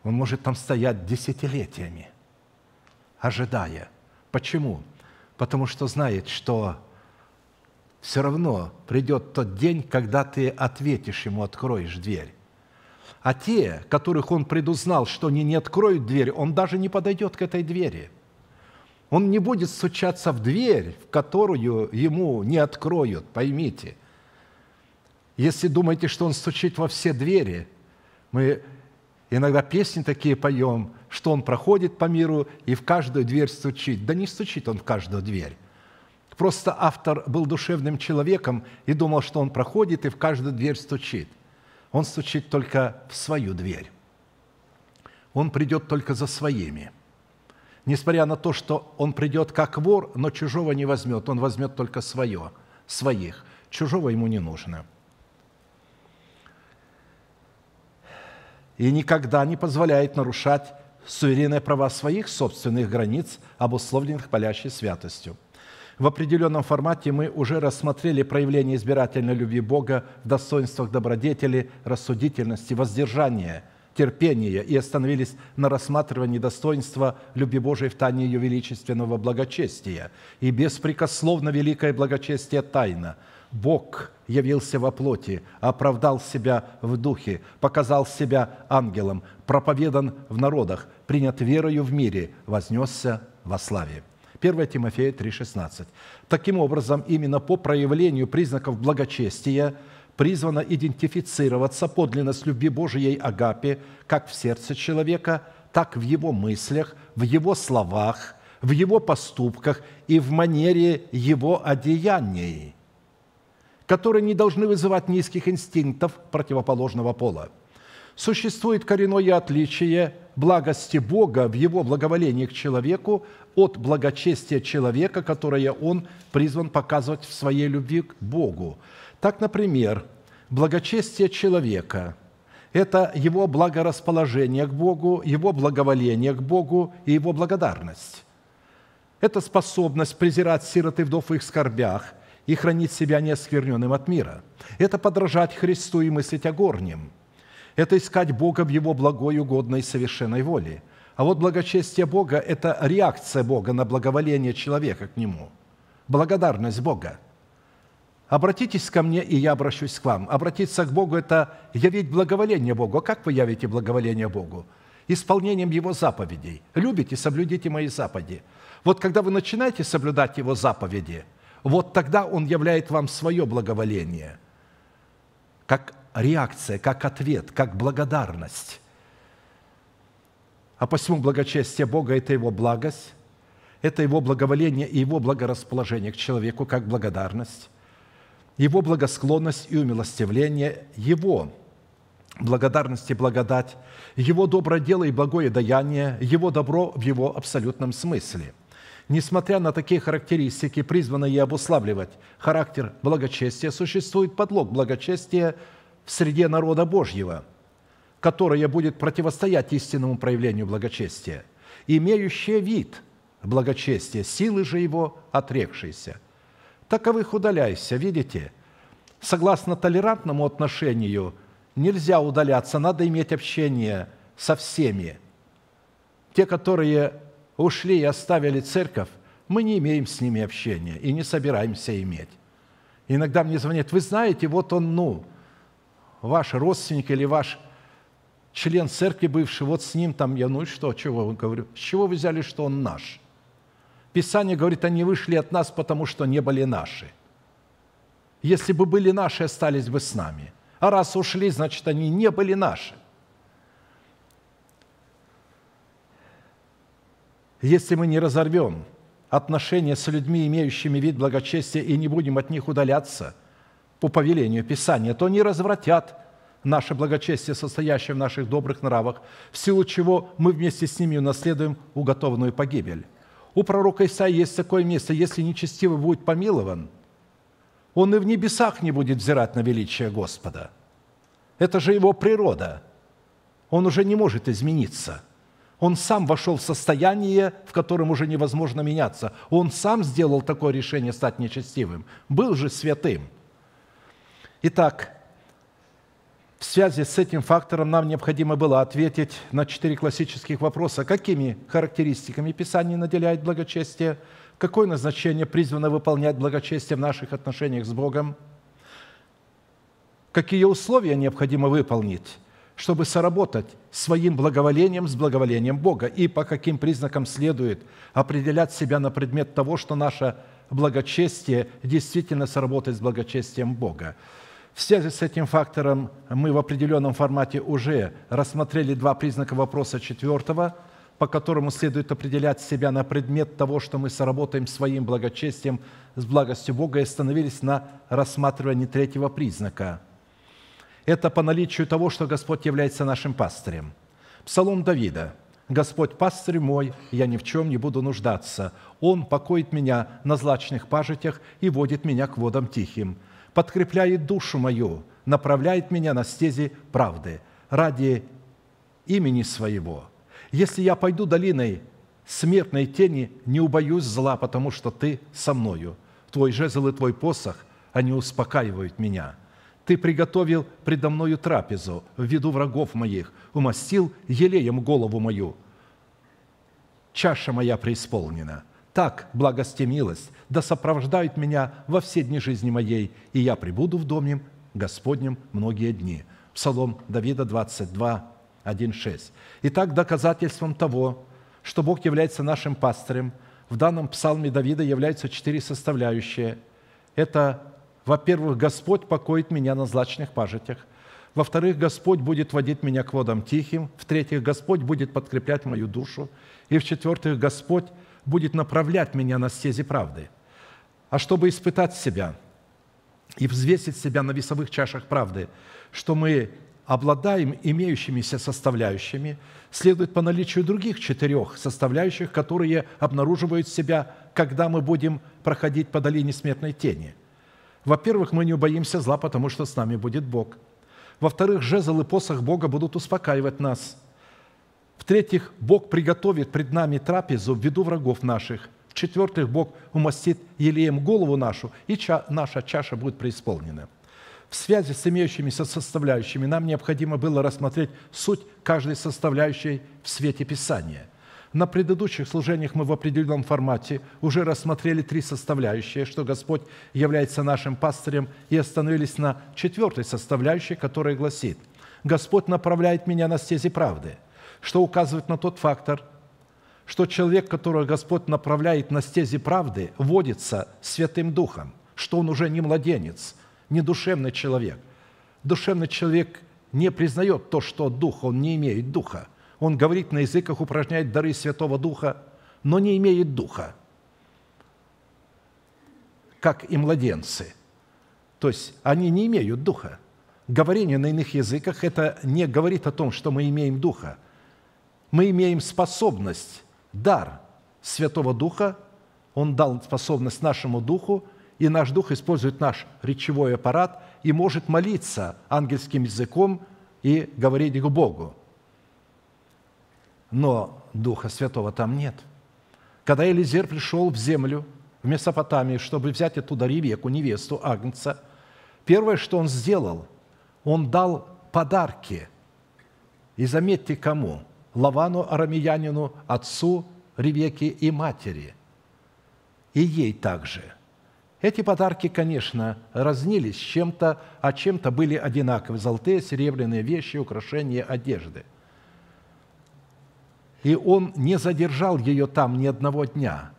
S1: Он может там стоять десятилетиями, ожидая. Почему? Потому что знает, что все равно придет тот день, когда ты ответишь ему, откроешь дверь. А те, которых он предузнал, что они не откроют дверь, он даже не подойдет к этой двери. Он не будет стучаться в дверь, в которую ему не откроют, поймите. Если думаете, что он стучит во все двери, мы иногда песни такие поем, что он проходит по миру и в каждую дверь стучит. Да не стучит он в каждую дверь. Просто автор был душевным человеком и думал, что он проходит и в каждую дверь стучит. Он стучит только в свою дверь. Он придет только за своими. Несмотря на то, что он придет как вор, но чужого не возьмет. Он возьмет только свое, своих. Чужого ему не нужно. И никогда не позволяет нарушать суверенные права своих собственных границ, обусловленных палящей святостью в определенном формате мы уже рассмотрели проявление избирательной любви Бога в достоинствах добродетели, рассудительности, воздержания, терпения и остановились на рассматривании достоинства любви Божией в тайне ее величественного благочестия. И беспрекословно великое благочестие тайна. Бог явился во плоти, оправдал себя в духе, показал себя ангелом, проповедан в народах, принят верою в мире, вознесся во славе. 1 Тимофея 3,16. Таким образом, именно по проявлению признаков благочестия призвана идентифицироваться подлинность любви Божией Агапе как в сердце человека, так в его мыслях, в его словах, в его поступках и в манере его одеяний, которые не должны вызывать низких инстинктов противоположного пола. Существует коренное отличие благости Бога в его благоволении к человеку от благочестия человека, которое он призван показывать в своей любви к Богу. Так, например, благочестие человека – это его благорасположение к Богу, его благоволение к Богу и его благодарность. Это способность презирать сироты вдов в их скорбях и хранить себя неоскверненным от мира. Это подражать Христу и мыслить о горнем. Это искать Бога в Его благой, угодной и совершенной воле – а вот благочестие Бога – это реакция Бога на благоволение человека к Нему, благодарность Бога. Обратитесь ко мне, и я обращусь к вам. Обратиться к Богу – это явить благоволение Богу. А как вы явите благоволение Богу? Исполнением Его заповедей. Любите, соблюдите мои заповеди. Вот когда вы начинаете соблюдать Его заповеди, вот тогда Он являет вам свое благоволение, как реакция, как ответ, как благодарность. А посему благочестие Бога – это Его благость, это Его благоволение и Его благорасположение к человеку, как благодарность, Его благосклонность и умилостивление, Его благодарность и благодать, Его доброе дело и благое даяние, Его добро в Его абсолютном смысле. Несмотря на такие характеристики, призванные обуславливать характер благочестия, существует подлог благочестия в среде народа Божьего – которое будет противостоять истинному проявлению благочестия, имеющее вид благочестия, силы же его отрекшиеся. Таковых удаляйся, видите? Согласно толерантному отношению нельзя удаляться, надо иметь общение со всеми. Те, которые ушли и оставили церковь, мы не имеем с ними общения и не собираемся иметь. Иногда мне звонят, вы знаете, вот он, ну, ваш родственник или ваш член церкви бывший, вот с ним там я, ну и что, чего, он говорю, с чего вы взяли, что он наш? Писание говорит, они вышли от нас, потому что не были наши. Если бы были наши, остались бы с нами. А раз ушли, значит, они не были наши. Если мы не разорвем отношения с людьми, имеющими вид благочестия, и не будем от них удаляться по повелению Писания, то они развратят наше благочестие, состоящее в наших добрых нравах, в силу чего мы вместе с ними унаследуем уготованную погибель. У пророка Исаии есть такое место, если нечестивый будет помилован, он и в небесах не будет взирать на величие Господа. Это же его природа. Он уже не может измениться. Он сам вошел в состояние, в котором уже невозможно меняться. Он сам сделал такое решение стать нечестивым. Был же святым. Итак, в связи с этим фактором нам необходимо было ответить на четыре классических вопроса. Какими характеристиками Писание наделяет благочестие? Какое назначение призвано выполнять благочестие в наших отношениях с Богом? Какие условия необходимо выполнить, чтобы соработать своим благоволением с благоволением Бога? И по каким признакам следует определять себя на предмет того, что наше благочестие действительно сработает с благочестием Бога? В связи с этим фактором мы в определенном формате уже рассмотрели два признака вопроса четвертого, по которому следует определять себя на предмет того, что мы сработаем своим благочестием с благостью Бога и остановились на рассматривании третьего признака. Это по наличию того, что Господь является нашим пастырем. Псалом Давида – Господь пастырь мой, я ни в чем не буду нуждаться. Он покоит меня на злачных пажитях и водит меня к водам тихим подкрепляет душу мою, направляет меня на стези правды ради имени своего. Если я пойду долиной смертной тени, не убоюсь зла, потому что ты со мною. Твой жезл и твой посох, они успокаивают меня. Ты приготовил предо мною трапезу в виду врагов моих, умастил елеем голову мою. Чаша моя преисполнена – так благость и милость да сопровождают меня во все дни жизни моей, и я пребуду в доме Господнем многие дни». Псалом Давида 22, 1, 6. Итак, доказательством того, что Бог является нашим пастырем, в данном псалме Давида являются четыре составляющие. Это, во-первых, Господь покоит меня на злачных пажитях. Во-вторых, Господь будет водить меня к водам тихим. В-третьих, Господь будет подкреплять мою душу. И в-четвертых, Господь будет направлять меня на стези правды, а чтобы испытать себя и взвесить себя на весовых чашах правды, что мы обладаем имеющимися составляющими, следует по наличию других четырех составляющих, которые обнаруживают себя, когда мы будем проходить по долине смертной тени. Во-первых, мы не убоимся зла, потому что с нами будет Бог. Во-вторых, жезл и посох Бога будут успокаивать нас – в-третьих, Бог приготовит пред нами трапезу в виду врагов наших. В-четвертых, Бог умастит елеем голову нашу, и ча- наша чаша будет преисполнена. В связи с имеющимися составляющими нам необходимо было рассмотреть суть каждой составляющей в свете Писания. На предыдущих служениях мы в определенном формате уже рассмотрели три составляющие, что Господь является нашим пастырем, и остановились на четвертой составляющей, которая гласит «Господь направляет меня на стези правды» что указывает на тот фактор, что человек, которого Господь направляет на стези правды, водится Святым Духом, что он уже не младенец, не душевный человек. Душевный человек не признает то, что Дух, он не имеет Духа. Он говорит на языках, упражняет дары Святого Духа, но не имеет Духа, как и младенцы. То есть они не имеют Духа. Говорение на иных языках – это не говорит о том, что мы имеем Духа мы имеем способность, дар Святого Духа, Он дал способность нашему Духу, и наш Дух использует наш речевой аппарат и может молиться ангельским языком и говорить к Богу. Но Духа Святого там нет. Когда Элизер пришел в землю, в Месопотамии, чтобы взять оттуда Ревеку, невесту Агнца, первое, что он сделал, он дал подарки. И заметьте, кому – Лавану Арамиянину, отцу Ревеки и матери. И ей также. Эти подарки, конечно, разнились чем-то, а чем-то были одинаковы. Золотые, серебряные вещи, украшения, одежды. И он не задержал ее там ни одного дня.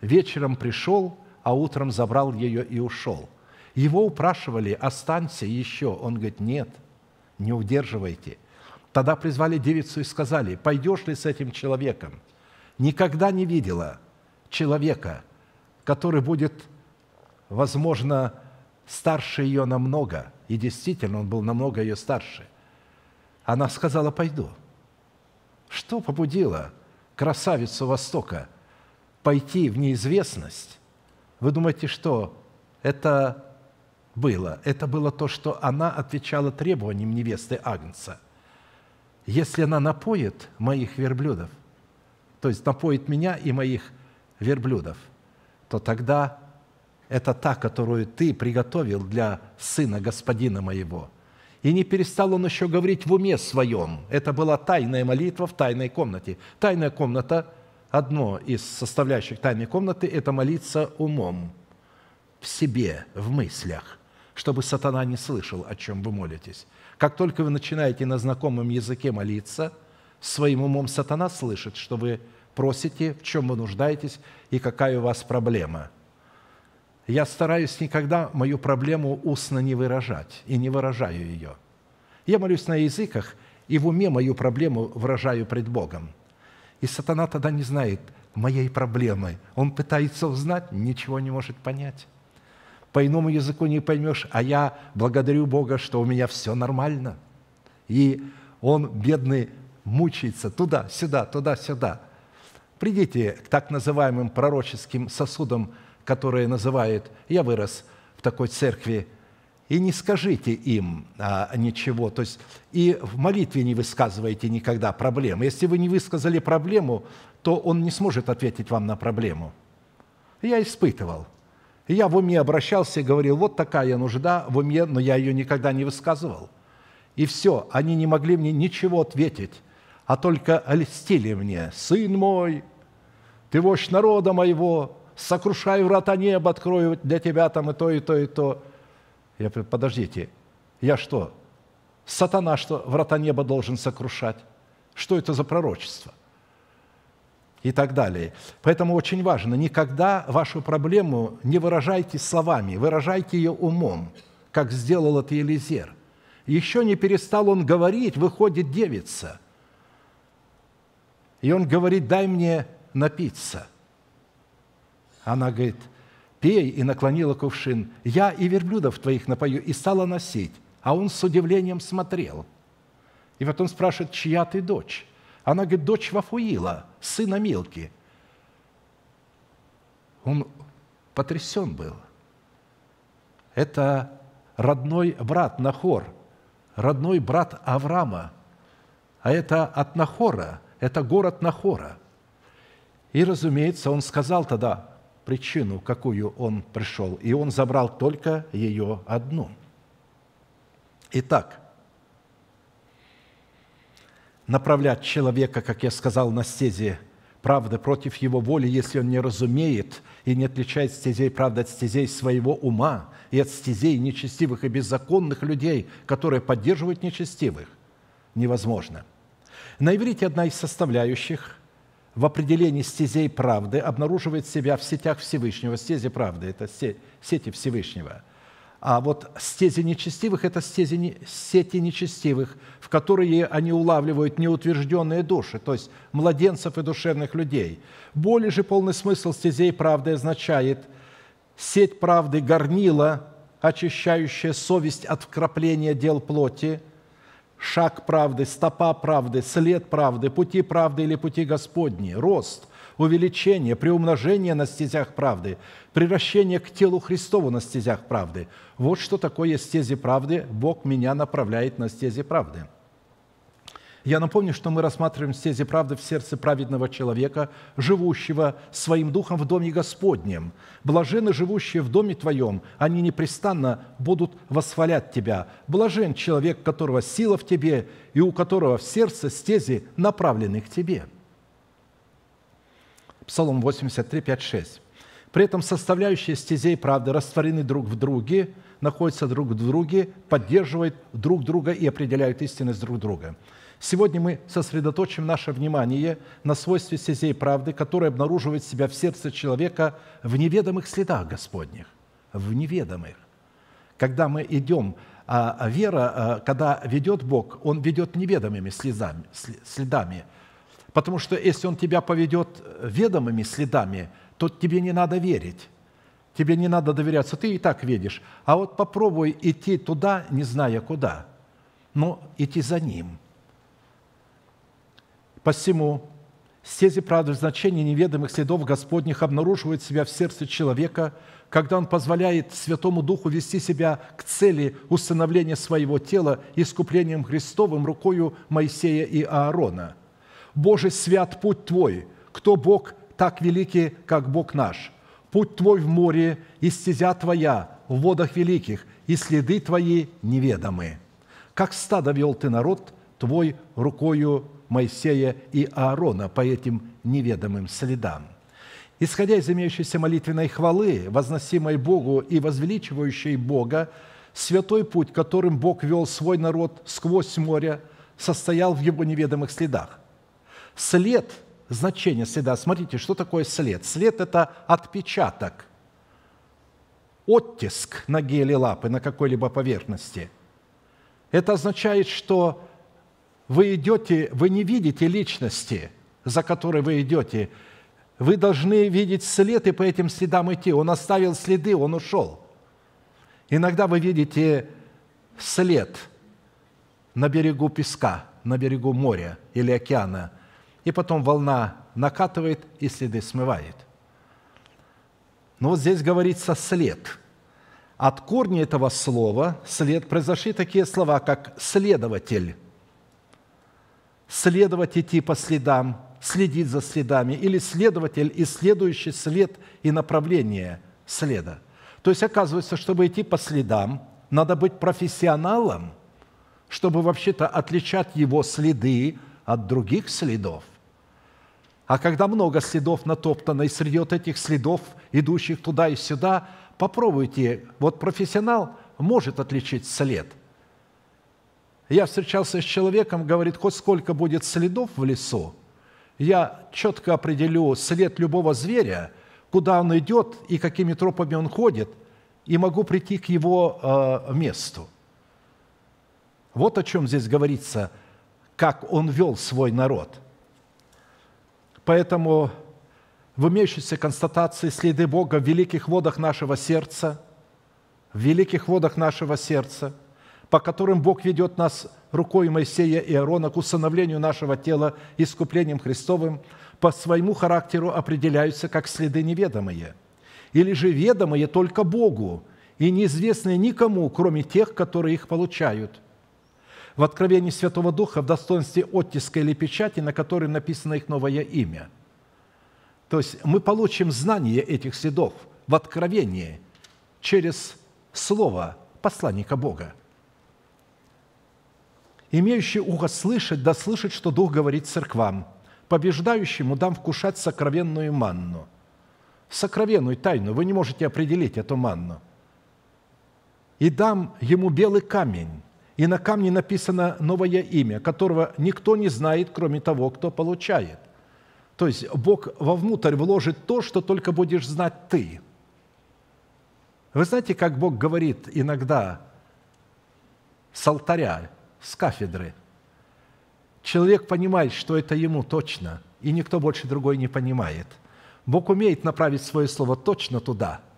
S1: Вечером пришел, а утром забрал ее и ушел. Его упрашивали, останься еще. Он говорит, нет, не удерживайте. Тогда призвали девицу и сказали, пойдешь ли с этим человеком? Никогда не видела человека, который будет, возможно, старше ее намного. И действительно, он был намного ее старше. Она сказала, пойду. Что побудило красавицу Востока пойти в неизвестность? Вы думаете, что это было? Это было то, что она отвечала требованиям невесты Агнца – если она напоит моих верблюдов, то есть напоит меня и моих верблюдов, то тогда это та, которую ты приготовил для сына господина моего. И не перестал он еще говорить в уме своем. Это была тайная молитва в тайной комнате. Тайная комната, одно из составляющих тайной комнаты, это молиться умом, в себе, в мыслях, чтобы сатана не слышал, о чем вы молитесь. Как только вы начинаете на знакомом языке молиться, своим умом сатана слышит, что вы просите, в чем вы нуждаетесь и какая у вас проблема. Я стараюсь никогда мою проблему устно не выражать и не выражаю ее. Я молюсь на языках и в уме мою проблему выражаю пред Богом. И сатана тогда не знает моей проблемы. Он пытается узнать, ничего не может понять по-иному языку не поймешь, а я благодарю Бога, что у меня все нормально. И он, бедный, мучается туда-сюда, туда-сюда. Придите к так называемым пророческим сосудам, которые называют «я вырос в такой церкви», и не скажите им а, ничего. То есть и в молитве не высказывайте никогда проблем. Если вы не высказали проблему, то он не сможет ответить вам на проблему. Я испытывал – и я в уме обращался и говорил, вот такая нужда в уме, но я ее никогда не высказывал. И все, они не могли мне ничего ответить, а только льстили мне, «Сын мой, ты вождь народа моего, сокрушай врата неба, открою для тебя там и то, и то, и то». Я говорю, подождите, я что, сатана, что врата неба должен сокрушать? Что это за пророчество? и так далее. Поэтому очень важно, никогда вашу проблему не выражайте словами, выражайте ее умом, как сделал это Елизер. Еще не перестал он говорить, выходит девица. И он говорит, дай мне напиться. Она говорит, пей, и наклонила кувшин. Я и верблюдов твоих напою, и стала носить. А он с удивлением смотрел. И потом спрашивает, чья ты дочь? Она говорит, дочь Вафуила, сына Милки. Он потрясен был. Это родной брат Нахор, родной брат Авраама. А это от Нахора, это город Нахора. И, разумеется, он сказал тогда причину, какую он пришел, и он забрал только ее одну. Итак, направлять человека, как я сказал, на стези правды против его воли, если он не разумеет и не отличает стезей правды от стезей своего ума и от стезей нечестивых и беззаконных людей, которые поддерживают нечестивых, невозможно. На иврите одна из составляющих в определении стезей правды обнаруживает себя в сетях Всевышнего. Стези правды – это сети Всевышнего – а вот стези нечестивых – это стези, сети нечестивых, в которые они улавливают неутвержденные души, то есть младенцев и душевных людей. Более же полный смысл стезей правды означает сеть правды горнила, очищающая совесть от вкрапления дел плоти, шаг правды, стопа правды, след правды, пути правды или пути Господни, рост, увеличение, приумножение на стезях правды, превращение к телу Христову на стезях правды. Вот что такое стези правды. Бог меня направляет на стези правды. Я напомню, что мы рассматриваем стези правды в сердце праведного человека, живущего своим духом в доме Господнем. Блажены, живущие в доме Твоем, они непрестанно будут восхвалять Тебя. Блажен человек, которого сила в Тебе и у которого в сердце стези направлены к Тебе. Псалом 83, 5, 6. При этом составляющие стезей правды растворены друг в друге, находятся друг в друге, поддерживают друг друга и определяют истинность друг друга. Сегодня мы сосредоточим наше внимание на свойстве стезей правды, которое обнаруживает себя в сердце человека в неведомых следах Господних, в неведомых. Когда мы идем, а, а вера, а, когда ведет Бог, Он ведет неведомыми следами, следами – Потому что если он тебя поведет э, ведомыми следами, то тебе не надо верить. Тебе не надо доверяться, ты и так видишь. А вот попробуй идти туда, не зная куда, но идти за ним. Посему стези правды в значении неведомых следов Господних обнаруживают себя в сердце человека, когда он позволяет Святому Духу вести себя к цели установления своего тела искуплением Христовым рукою Моисея и Аарона – Боже, свят путь Твой, кто Бог так великий, как Бог наш? Путь Твой в море, и стезя Твоя в водах великих, и следы Твои неведомы. Как стадо вел Ты народ Твой рукою Моисея и Аарона по этим неведомым следам. Исходя из имеющейся молитвенной хвалы, возносимой Богу и возвеличивающей Бога, святой путь, которым Бог вел свой народ сквозь море, состоял в его неведомых следах. След, значение следа. Смотрите, что такое след? След – это отпечаток, оттиск ноги или лапы на какой-либо поверхности. Это означает, что вы идете, вы не видите личности, за которой вы идете. Вы должны видеть след и по этим следам идти. Он оставил следы, он ушел. Иногда вы видите след на берегу песка, на берегу моря или океана – и потом волна накатывает и следы смывает. Но вот здесь говорится «след». От корня этого слова «след» произошли такие слова, как «следователь», «следовать идти по следам», «следить за следами» или «следователь» исследующий след» и «направление следа». То есть, оказывается, чтобы идти по следам, надо быть профессионалом, чтобы вообще-то отличать его следы от других следов. А когда много следов натоптано, и среди вот этих следов, идущих туда и сюда, попробуйте. Вот профессионал может отличить след. Я встречался с человеком, говорит, хоть сколько будет следов в лесу, я четко определю след любого зверя, куда он идет и какими тропами он ходит, и могу прийти к его э, месту. Вот о чем здесь говорится, как он вел свой народ – Поэтому в имеющейся констатации следы Бога в великих водах нашего сердца, в великих водах нашего сердца, по которым Бог ведет нас рукой Моисея и Аарона к усыновлению нашего тела искуплением Христовым, по своему характеру определяются как следы неведомые, или же ведомые только Богу и неизвестные никому, кроме тех, которые их получают в откровении Святого Духа в достоинстве оттиска или печати, на которой написано их новое имя. То есть мы получим знание этих следов в откровении через слово посланника Бога. Имеющий ухо слышать, да слышит, что Дух говорит церквам. Побеждающему дам вкушать сокровенную манну. Сокровенную тайну. Вы не можете определить эту манну. И дам ему белый камень, и на камне написано новое имя, которого никто не знает, кроме того, кто получает. То есть Бог вовнутрь вложит то, что только будешь знать ты. Вы знаете, как Бог говорит иногда с алтаря, с кафедры. Человек понимает, что это ему точно, и никто больше другой не понимает. Бог умеет направить свое слово точно туда –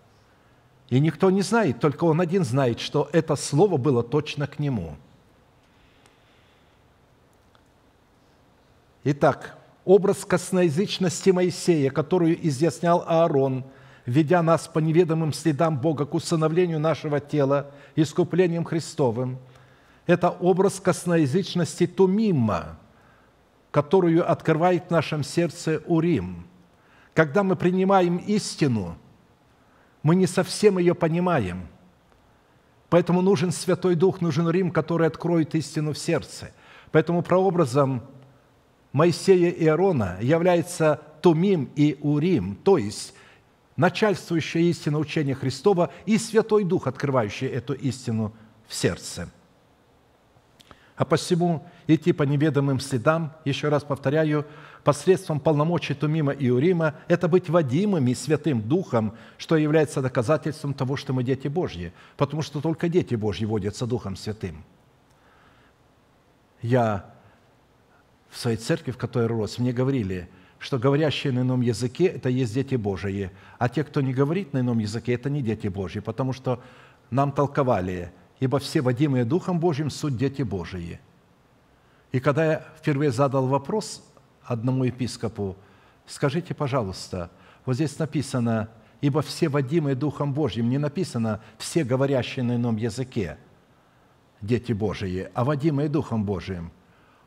S1: и никто не знает, только он один знает, что это слово было точно к нему. Итак, образ косноязычности Моисея, которую изъяснял Аарон, ведя нас по неведомым следам Бога к усыновлению нашего тела, искуплением Христовым, это образ косноязычности Тумима, которую открывает в нашем сердце Урим. Когда мы принимаем истину – мы не совсем ее понимаем. Поэтому нужен Святой Дух, нужен Рим, который откроет истину в сердце. Поэтому прообразом Моисея и Аарона является Тумим и Урим, то есть начальствующая истина учения Христова и Святой Дух, открывающий эту истину в сердце. А посему идти по неведомым следам, еще раз повторяю, посредством полномочий Тумима и Урима, это быть водимыми Святым Духом, что является доказательством того, что мы дети Божьи, потому что только дети Божьи водятся Духом Святым. Я в своей церкви, в которой рос, мне говорили, что говорящие на ином языке – это есть дети Божьи, а те, кто не говорит на ином языке – это не дети Божьи, потому что нам толковали, ибо все водимые Духом Божьим – суть дети Божьи. И когда я впервые задал вопрос – одному епископу, скажите, пожалуйста, вот здесь написано, ибо все водимые Духом Божьим, не написано все говорящие на ином языке, дети Божии, а водимые Духом Божьим.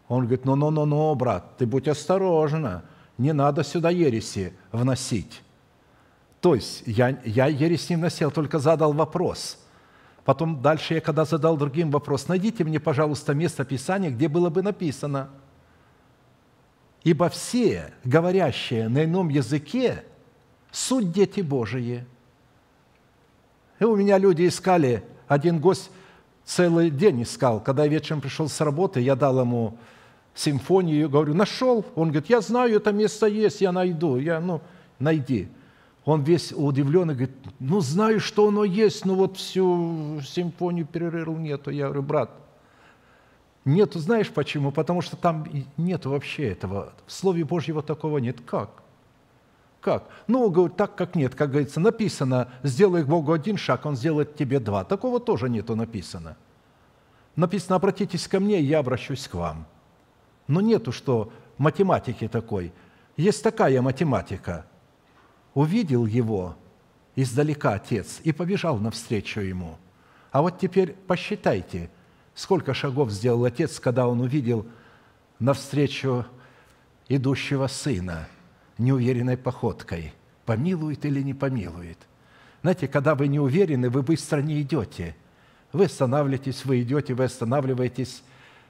S1: Он говорит, ну-ну-ну-ну, брат, ты будь осторожна, не надо сюда ереси вносить. То есть я, я ересь не вносил, только задал вопрос. Потом дальше я когда задал другим вопрос, найдите мне, пожалуйста, место Писания, где было бы написано – Ибо все, говорящие на ином языке, суть дети Божии. И у меня люди искали, один гость целый день искал. Когда я вечером пришел с работы, я дал ему симфонию, говорю, нашел? Он говорит, я знаю, это место есть, я найду. Я, ну, найди. Он весь удивленный, говорит, ну, знаю, что оно есть, но вот всю симфонию перерыл нету. Я говорю, брат, Нету, знаешь почему? Потому что там нет вообще этого. В Слове Божьего такого нет. Как? Как? Ну, говорит, так как нет. Как говорится, написано, сделай Богу один шаг, Он сделает тебе два. Такого тоже нету написано. Написано, обратитесь ко мне, я обращусь к вам. Но нету, что математики такой. Есть такая математика. Увидел его издалека отец и побежал навстречу ему. А вот теперь посчитайте – Сколько шагов сделал отец, когда он увидел навстречу идущего сына неуверенной походкой. Помилует или не помилует. Знаете, когда вы не уверены, вы быстро не идете. Вы останавливаетесь, вы идете, вы останавливаетесь.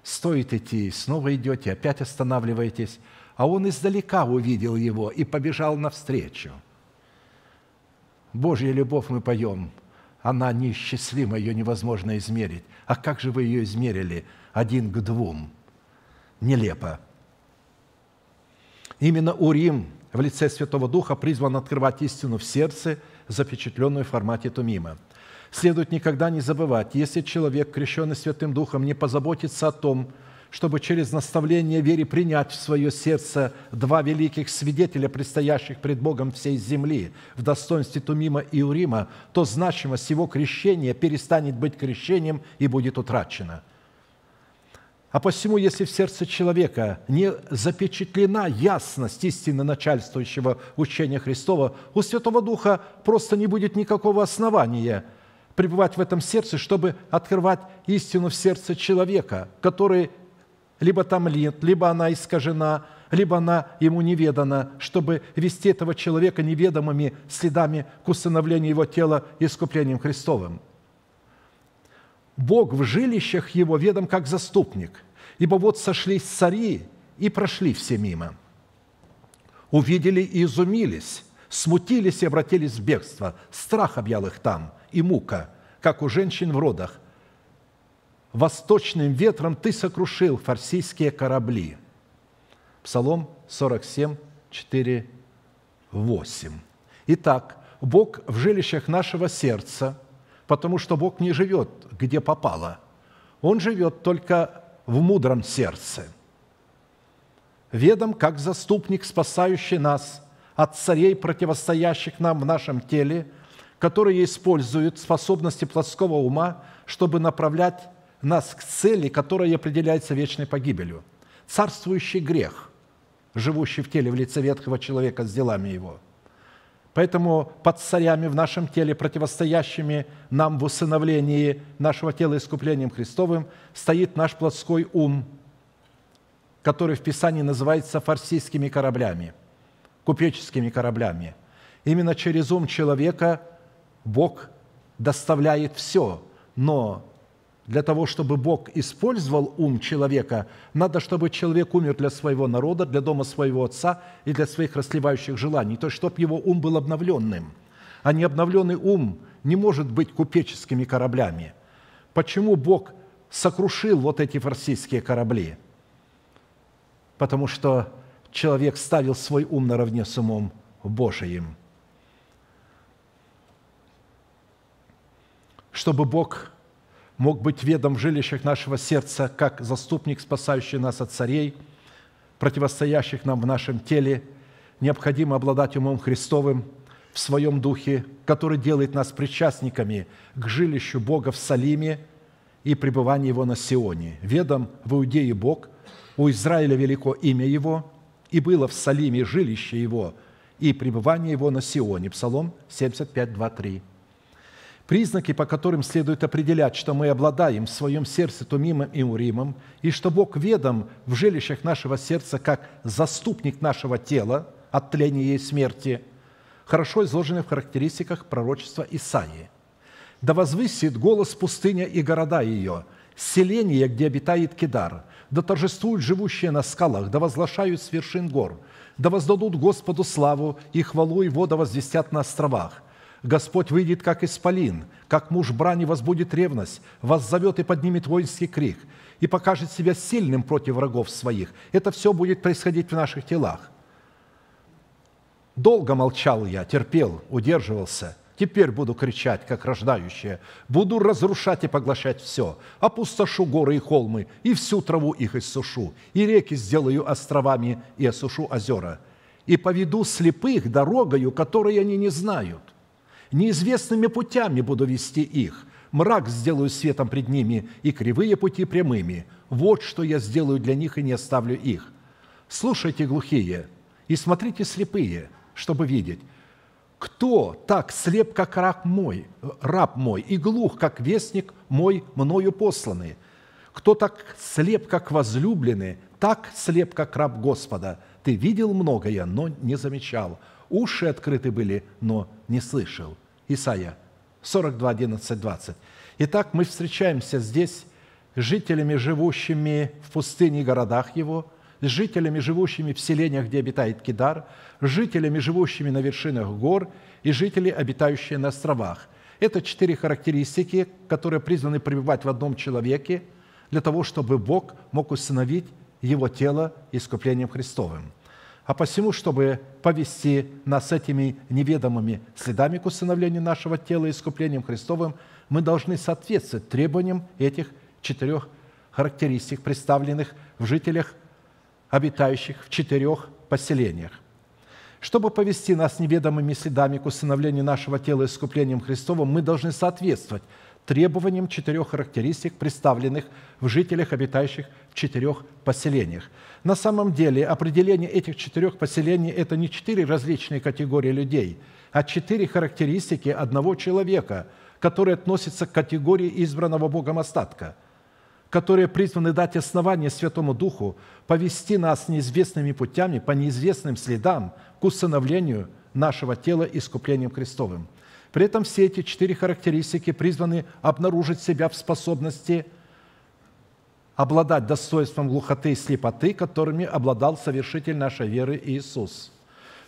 S1: Стоит идти, снова идете, опять останавливаетесь. А он издалека увидел его и побежал навстречу. Божья любовь мы поем – она неисчислима, ее невозможно измерить. А как же вы ее измерили? Один к двум. Нелепо. Именно Урим в лице Святого Духа призван открывать истину в сердце, запечатленную в формате Тумима. Следует никогда не забывать, если человек, крещенный Святым Духом, не позаботится о том, чтобы через наставление вере принять в свое сердце два великих свидетеля, предстоящих пред Богом всей земли, в достоинстве Тумима и Урима, то значимость его крещения перестанет быть крещением и будет утрачена. А посему, если в сердце человека не запечатлена ясность истины начальствующего учения Христова, у Святого Духа просто не будет никакого основания пребывать в этом сердце, чтобы открывать истину в сердце человека, который либо там нет, либо она искажена, либо она ему неведана, чтобы вести этого человека неведомыми следами к усыновлению его тела и искуплением Христовым. Бог в жилищах его ведом как заступник, ибо вот сошлись цари и прошли все мимо. Увидели и изумились, смутились и обратились в бегство. Страх объял их там и мука, как у женщин в родах – восточным ветром ты сокрушил фарсийские корабли». Псалом 47, 4, 8. Итак, Бог в жилищах нашего сердца, потому что Бог не живет, где попало. Он живет только в мудром сердце. Ведом, как заступник, спасающий нас от царей, противостоящих нам в нашем теле, которые используют способности плотского ума, чтобы направлять нас к цели, которая определяется вечной погибелью. Царствующий грех, живущий в теле в лице ветхого человека с делами его. Поэтому под царями в нашем теле, противостоящими нам в усыновлении нашего тела искуплением Христовым, стоит наш плотской ум, который в Писании называется фарсийскими кораблями, купеческими кораблями. Именно через ум человека Бог доставляет все, но для того, чтобы Бог использовал ум человека, надо, чтобы человек умер для своего народа, для дома своего отца и для своих расслевающих желаний, то есть чтобы его ум был обновленным. А необновленный ум не может быть купеческими кораблями. Почему Бог сокрушил вот эти фарсийские корабли? Потому что человек ставил свой ум наравне с умом Божиим. Чтобы Бог мог быть ведом в жилищах нашего сердца, как заступник, спасающий нас от царей, противостоящих нам в нашем теле, необходимо обладать умом Христовым в своем духе, который делает нас причастниками к жилищу Бога в Салиме и пребыванию Его на Сионе. Ведом в Иудее Бог, у Израиля велико имя Его, и было в Салиме жилище Его и пребывание Его на Сионе. Псалом 75, 2, 3. Признаки, по которым следует определять, что мы обладаем в своем сердце Тумимом и Уримом, и что Бог ведом в жилищах нашего сердца как заступник нашего тела от тления и смерти, хорошо изложены в характеристиках пророчества Исаии. «Да возвысит голос пустыня и города ее, селение, где обитает Кедар, да торжествуют живущие на скалах, да возглашают с вершин гор, да воздадут Господу славу и хвалу его, да возвестят на островах, Господь выйдет, как исполин, как муж брани возбудит ревность, воззовет и поднимет воинский крик, и покажет себя сильным против врагов своих. Это все будет происходить в наших телах. Долго молчал я, терпел, удерживался. Теперь буду кричать, как рождающее, Буду разрушать и поглощать все. Опустошу горы и холмы, и всю траву их иссушу. И реки сделаю островами, и осушу озера. И поведу слепых дорогою, которой они не знают неизвестными путями буду вести их. Мрак сделаю светом пред ними, и кривые пути прямыми. Вот что я сделаю для них, и не оставлю их. Слушайте, глухие, и смотрите, слепые, чтобы видеть. Кто так слеп, как раб мой, раб мой, и глух, как вестник мой, мною посланный? Кто так слеп, как возлюбленный, так слеп, как раб Господа? Ты видел многое, но не замечал – Уши открыты были, но не слышал. Исайя 42, 11, 20. Итак, мы встречаемся здесь с жителями, живущими в пустыне и городах его, с жителями, живущими в селениях, где обитает Кидар, с жителями, живущими на вершинах гор и жители, обитающие на островах. Это четыре характеристики, которые призваны пребывать в одном человеке для того, чтобы Бог мог усыновить его тело искуплением Христовым – а посему, чтобы повести нас этими неведомыми следами к усыновлению нашего тела и искуплением Христовым, мы должны соответствовать требованиям этих четырех характеристик, представленных в жителях, обитающих в четырех поселениях. Чтобы повести нас неведомыми следами к усыновлению нашего тела и искуплением Христовым, мы должны соответствовать требованиям четырех характеристик, представленных в жителях, обитающих в четырех поселениях. На самом деле определение этих четырех поселений – это не четыре различные категории людей, а четыре характеристики одного человека, которые относятся к категории избранного Богом остатка, которые призваны дать основание Святому Духу повести нас неизвестными путями по неизвестным следам к усыновлению нашего тела искуплением Христовым – при этом все эти четыре характеристики призваны обнаружить себя в способности обладать достоинством глухоты и слепоты, которыми обладал совершитель нашей веры Иисус.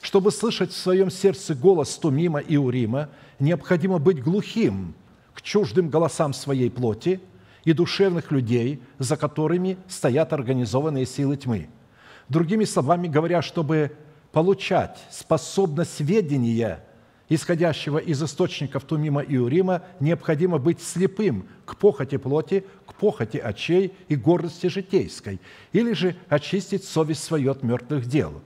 S1: Чтобы слышать в своем сердце голос Тумима и Урима, необходимо быть глухим к чуждым голосам своей плоти и душевных людей, за которыми стоят организованные силы тьмы. Другими словами говоря, чтобы получать способность ведения – исходящего из источников Тумима и Урима, необходимо быть слепым к похоти плоти, к похоти очей и гордости житейской, или же очистить совесть свою от мертвых дел.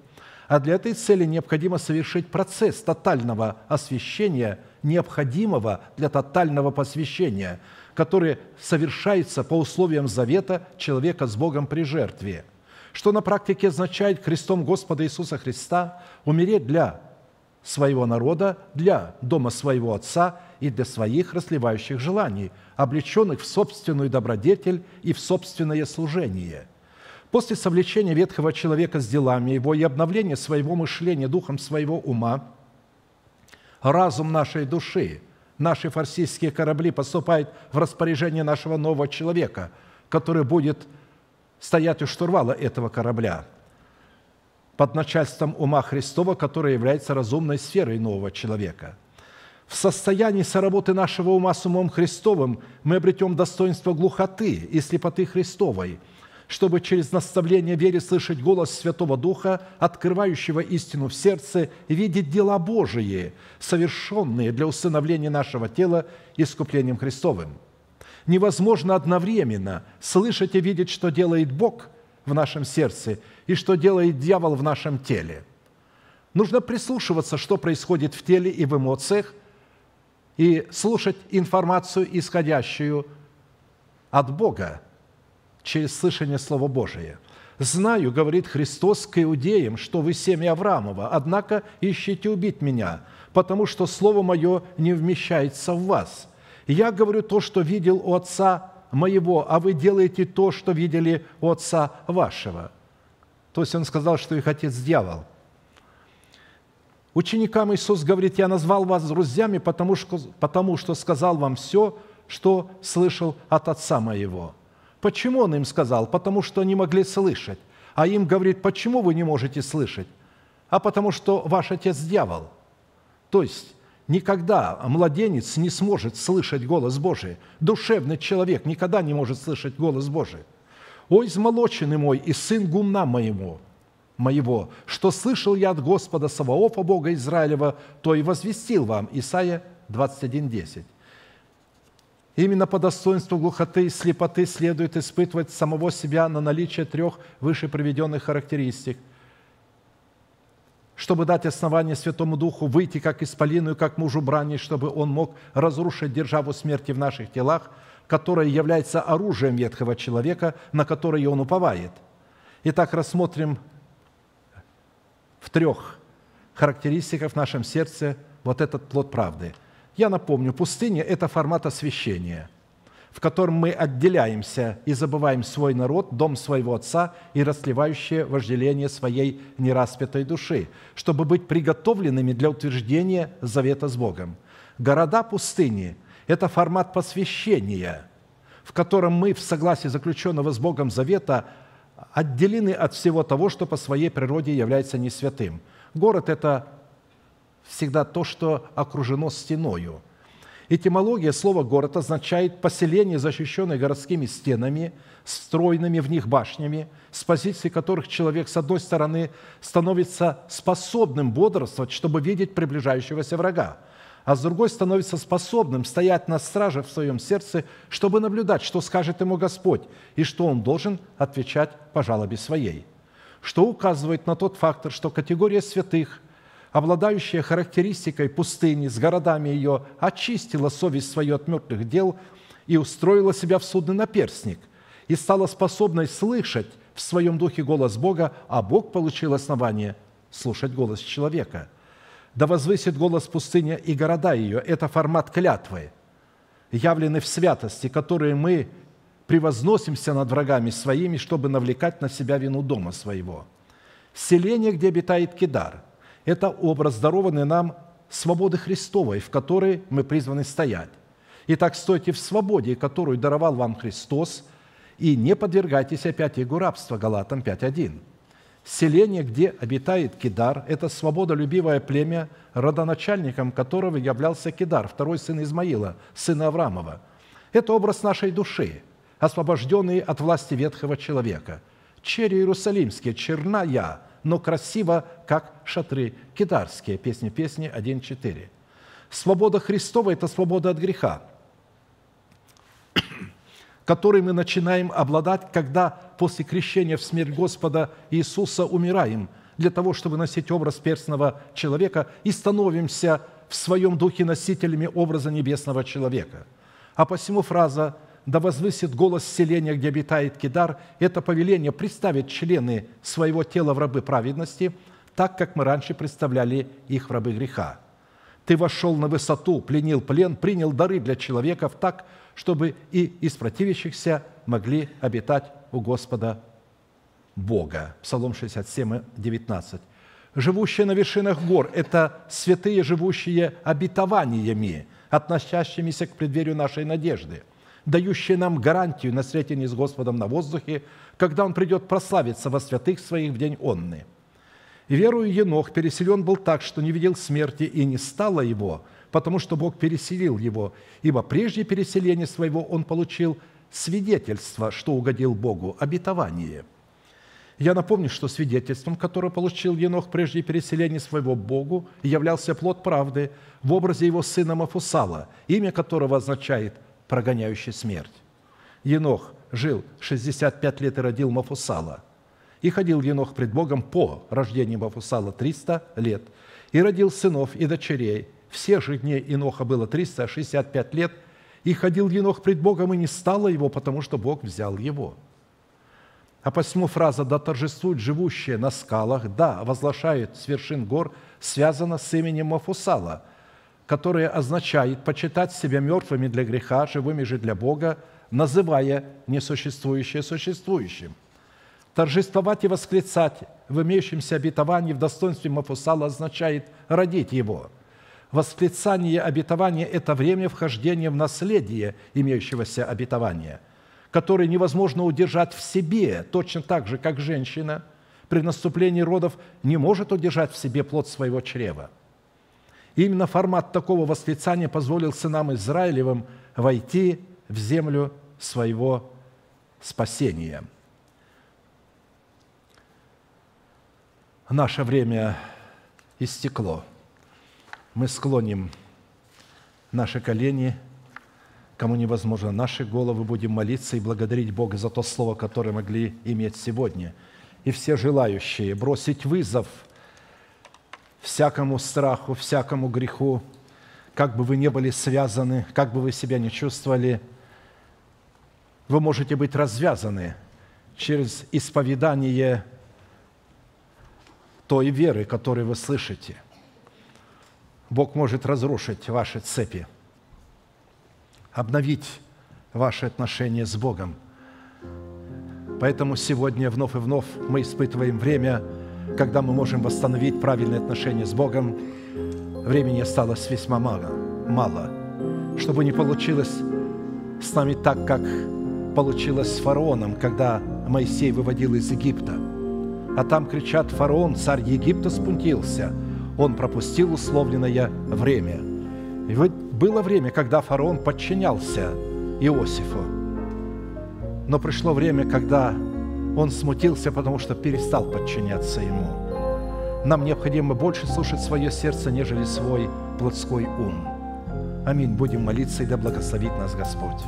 S1: А для этой цели необходимо совершить процесс тотального освящения, необходимого для тотального посвящения, который совершается по условиям завета человека с Богом при жертве – что на практике означает крестом Господа Иисуса Христа умереть для своего народа для дома своего отца и для своих расливающих желаний, облеченных в собственную добродетель и в собственное служение. После совлечения ветхого человека с делами его и обновления своего мышления духом своего ума, разум нашей души, наши фарсийские корабли поступают в распоряжение нашего нового человека, который будет стоять у штурвала этого корабля – под начальством ума Христова, которое является разумной сферой нового человека. В состоянии соработы нашего ума с умом Христовым мы обретем достоинство глухоты и слепоты Христовой, чтобы через наставление веры слышать голос Святого Духа, открывающего истину в сердце, видеть дела Божии, совершенные для усыновления нашего тела искуплением Христовым. Невозможно одновременно слышать и видеть, что делает Бог – в нашем сердце и что делает дьявол в нашем теле. Нужно прислушиваться, что происходит в теле и в эмоциях, и слушать информацию, исходящую от Бога через слышание Слова Божия. «Знаю, — говорит Христос к иудеям, — что вы семья Авраамова, однако ищите убить меня, потому что Слово Мое не вмещается в вас. Я говорю то, что видел у отца моего, а вы делаете то, что видели отца вашего». То есть он сказал, что их отец – дьявол. Ученикам Иисус говорит, «Я назвал вас друзьями, потому что, потому что сказал вам все, что слышал от отца моего». Почему он им сказал? Потому что они могли слышать. А им говорит, почему вы не можете слышать? А потому что ваш отец – дьявол. То есть Никогда младенец не сможет слышать голос Божий. Душевный человек никогда не может слышать голос Божий. Ой, измолоченный мой и сын гумна моему, моего, что слышал я от Господа Саваофа Бога Израилева, то и возвестил вам» Исаия 21.10. Именно по достоинству глухоты и слепоты следует испытывать самого себя на наличие трех выше приведенных характеристик – чтобы дать основание Святому Духу выйти как исполину и как мужу брани, чтобы он мог разрушить державу смерти в наших телах, которая является оружием ветхого человека, на которое он уповает. Итак, рассмотрим в трех характеристиках в нашем сердце вот этот плод правды. Я напомню, пустыня – это формат освящения – в котором мы отделяемся и забываем свой народ, дом своего отца и расливающее вожделение своей нераспятой души, чтобы быть приготовленными для утверждения завета с Богом. Города пустыни – это формат посвящения, в котором мы в согласии заключенного с Богом завета отделены от всего того, что по своей природе является не святым. Город – это всегда то, что окружено стеною – Этимология слова «город» означает поселение, защищенное городскими стенами, стройными в них башнями, с позиции которых человек, с одной стороны, становится способным бодрствовать, чтобы видеть приближающегося врага, а с другой становится способным стоять на страже в своем сердце, чтобы наблюдать, что скажет ему Господь и что он должен отвечать по жалобе своей – что указывает на тот фактор, что категория святых, обладающая характеристикой пустыни с городами ее, очистила совесть свою от мертвых дел и устроила себя в судный наперстник и стала способной слышать в своем духе голос Бога, а Бог получил основание слушать голос человека. Да возвысит голос пустыня и города ее. Это формат клятвы, явленный в святости, которые мы превозносимся над врагами своими, чтобы навлекать на себя вину дома своего. Селение, где обитает Кидар – это образ дарованный нам свободы Христовой, в которой мы призваны стоять. Итак, стойте в свободе, которую даровал вам Христос, и не подвергайтесь опять его рабству. Галатам 5.1. Селение, где обитает Кидар, это свободолюбивое племя, родоначальником которого являлся Кидар, второй сын Измаила, сына Авраамова. Это образ нашей души, освобожденный от власти ветхого человека. Черри Иерусалимские, черная но красиво, как шатры китарские. Песни песни 1.4. Свобода Христова – это свобода от греха, которой мы начинаем обладать, когда после крещения в смерть Господа Иисуса умираем для того, чтобы носить образ перстного человека и становимся в своем духе носителями образа небесного человека. А посему фраза – да возвысит голос селения, где обитает Кидар. Это повеление представит члены своего тела в рабы праведности, так как мы раньше представляли их в рабы греха. Ты вошел на высоту, пленил плен, принял дары для человеков так, чтобы и из противящихся могли обитать у Господа Бога. Псалом 67, 19. Живущие на вершинах гор – это святые, живущие обетованиями, относящимися к преддверию нашей надежды – дающее нам гарантию на сретении с Господом на воздухе, когда Он придет прославиться во святых своих в день Онны. И верую Енох переселен был так, что не видел смерти, и не стало его, потому что Бог переселил его, ибо прежде переселения своего он получил свидетельство, что угодил Богу, обетование. Я напомню, что свидетельством, которое получил Енох прежде переселения своего Богу, являлся плод правды в образе его сына Мафусала, имя которого означает прогоняющий смерть. Енох жил 65 лет и родил Мафусала. И ходил Енох пред Богом по рождению Мафусала 300 лет. И родил сынов и дочерей. Все же дней Еноха было 365 лет. И ходил Енох пред Богом, и не стало его, потому что Бог взял его. А посему фраза «Да торжествуют живущие на скалах», «Да, возглашают с вершин гор» связана с именем Мафусала – которое означает почитать себя мертвыми для греха, живыми же для Бога, называя несуществующее существующим. Торжествовать и восклицать в имеющемся обетовании в достоинстве Мафусала означает родить его. Восклицание обетования – это время вхождения в наследие имеющегося обетования, которое невозможно удержать в себе, точно так же, как женщина при наступлении родов не может удержать в себе плод своего чрева – и именно формат такого восклицания позволил сынам Израилевым войти в землю своего спасения. Наше время истекло. Мы склоним наши колени, кому невозможно, наши головы, будем молиться и благодарить Бога за то слово, которое могли иметь сегодня. И все желающие бросить вызов – всякому страху, всякому греху, как бы вы не были связаны, как бы вы себя не чувствовали, вы можете быть развязаны через исповедание той веры, которую вы слышите. Бог может разрушить ваши цепи, обновить ваши отношения с Богом. Поэтому сегодня вновь и вновь мы испытываем время – когда мы можем восстановить правильные отношения с Богом, времени осталось весьма мало. мало. Чтобы не получилось с нами так, как получилось с фараоном, когда Моисей выводил из Египта. А там кричат «Фараон, царь Египта, спунтился!» Он пропустил условленное время. И вот было время, когда фараон подчинялся Иосифу. Но пришло время, когда он смутился, потому что перестал подчиняться Ему. Нам необходимо больше слушать свое сердце, нежели свой плотской ум. Аминь. Будем молиться, и да благословит нас Господь.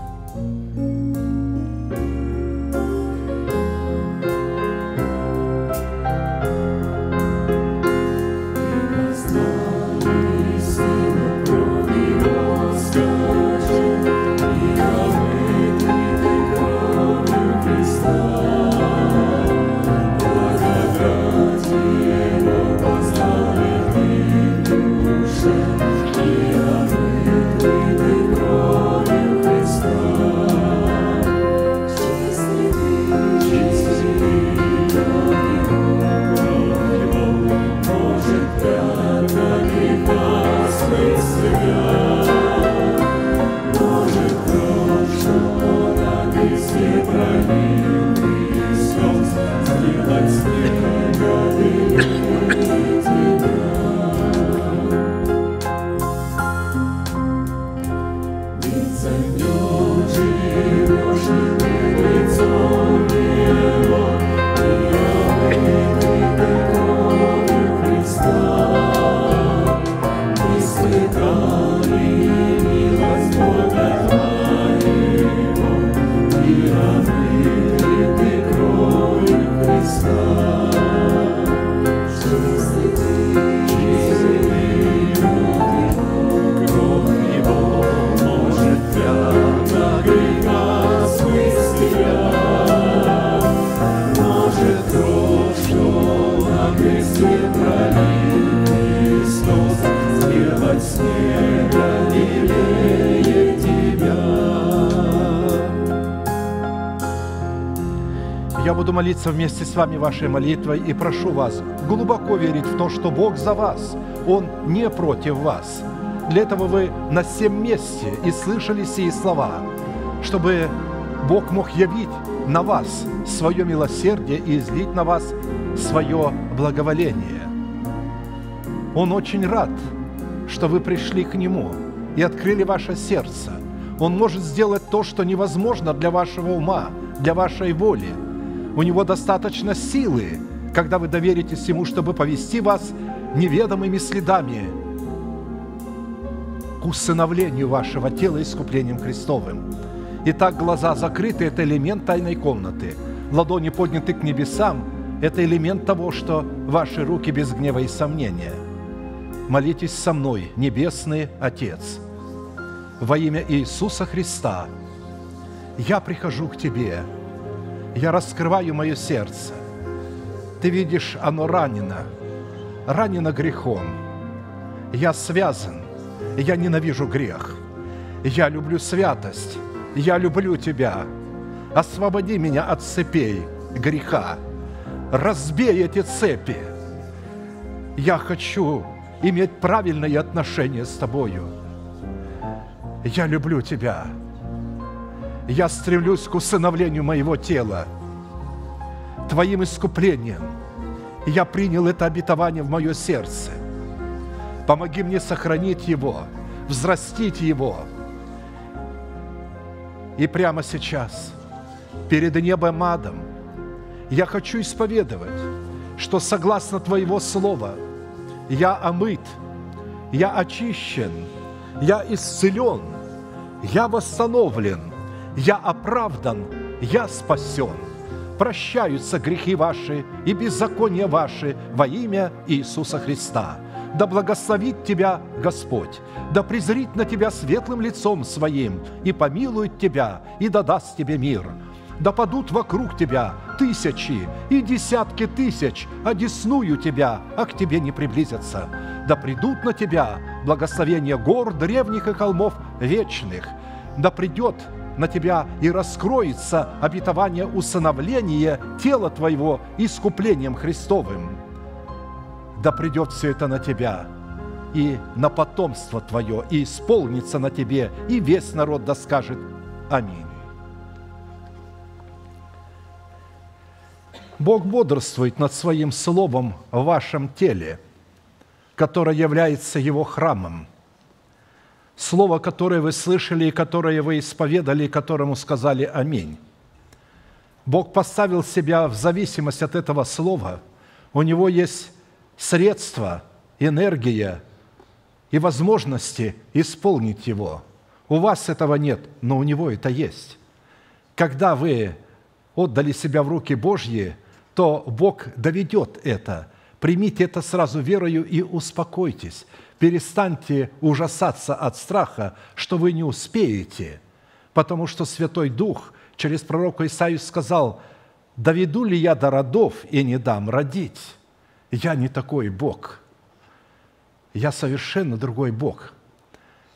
S1: молиться вместе с вами вашей молитвой и прошу вас глубоко верить в то, что Бог за вас, Он не против вас. Для этого вы на всем месте и слышали сие слова, чтобы Бог мог явить на вас свое милосердие и излить на вас свое благоволение. Он очень рад, что вы пришли к Нему и открыли ваше сердце. Он может сделать то, что невозможно для вашего ума, для вашей воли у него достаточно силы, когда вы доверитесь ему, чтобы повести вас неведомыми следами к усыновлению вашего тела искуплением Христовым. Итак, глаза закрыты – это элемент тайной комнаты. Ладони подняты к небесам – это элемент того, что ваши руки без гнева и сомнения. Молитесь со мной, Небесный Отец, во имя Иисуса Христа. Я прихожу к Тебе – я раскрываю мое сердце. Ты видишь, оно ранено, ранено грехом. Я связан, я ненавижу грех. Я люблю святость, я люблю Тебя. Освободи меня от цепей греха. Разбей эти цепи. Я хочу иметь правильные отношения с Тобою. Я люблю Тебя я стремлюсь к усыновлению моего тела, Твоим искуплением. я принял это обетование в мое сердце. Помоги мне сохранить его, взрастить его. И прямо сейчас, перед небом адом, я хочу исповедовать, что согласно Твоего Слова я омыт, я очищен, я исцелен, я восстановлен – я оправдан, я спасен. Прощаются грехи ваши и беззакония ваши во имя Иисуса Христа. Да благословит тебя Господь, да презрит на тебя светлым лицом своим и помилует тебя, и дадаст тебе мир. Да падут вокруг тебя тысячи и десятки тысяч, одесную а тебя, а к тебе не приблизятся. Да придут на тебя благословения гор древних и холмов вечных. Да придет на тебя и раскроется обетование усыновления тела твоего искуплением Христовым. Да придет все это на тебя и на потомство твое, и исполнится на тебе, и весь народ да скажет Аминь. Бог бодрствует над Своим Словом в вашем теле, которое является Его храмом – слово, которое вы слышали, и которое вы исповедали, и которому сказали «Аминь». Бог поставил себя в зависимость от этого слова. У Него есть средства, энергия и возможности исполнить его. У вас этого нет, но у Него это есть. Когда вы отдали себя в руки Божьи, то Бог доведет это. Примите это сразу верою и успокойтесь – перестаньте ужасаться от страха, что вы не успеете, потому что Святой Дух через пророка Исаию сказал, «Доведу ли я до родов и не дам родить? Я не такой Бог. Я совершенно другой Бог.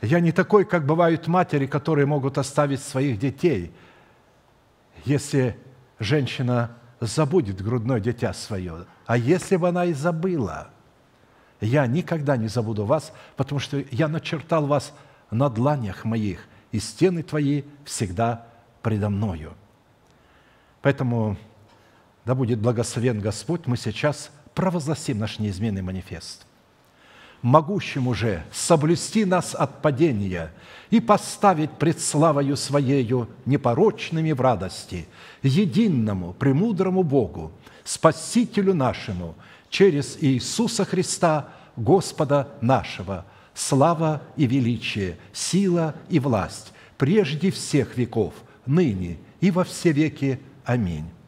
S1: Я не такой, как бывают матери, которые могут оставить своих детей, если женщина забудет грудное дитя свое. А если бы она и забыла – я никогда не забуду вас, потому что я начертал вас на дланях моих, и стены твои всегда предо мною». Поэтому да будет благословен Господь, мы сейчас провозгласим наш неизменный манифест. Могущим уже соблюсти нас от падения и поставить пред славою Своею непорочными в радости, единому, премудрому Богу, Спасителю нашему – через Иисуса Христа, Господа нашего. Слава и величие, сила и власть прежде всех веков, ныне и во все веки. Аминь.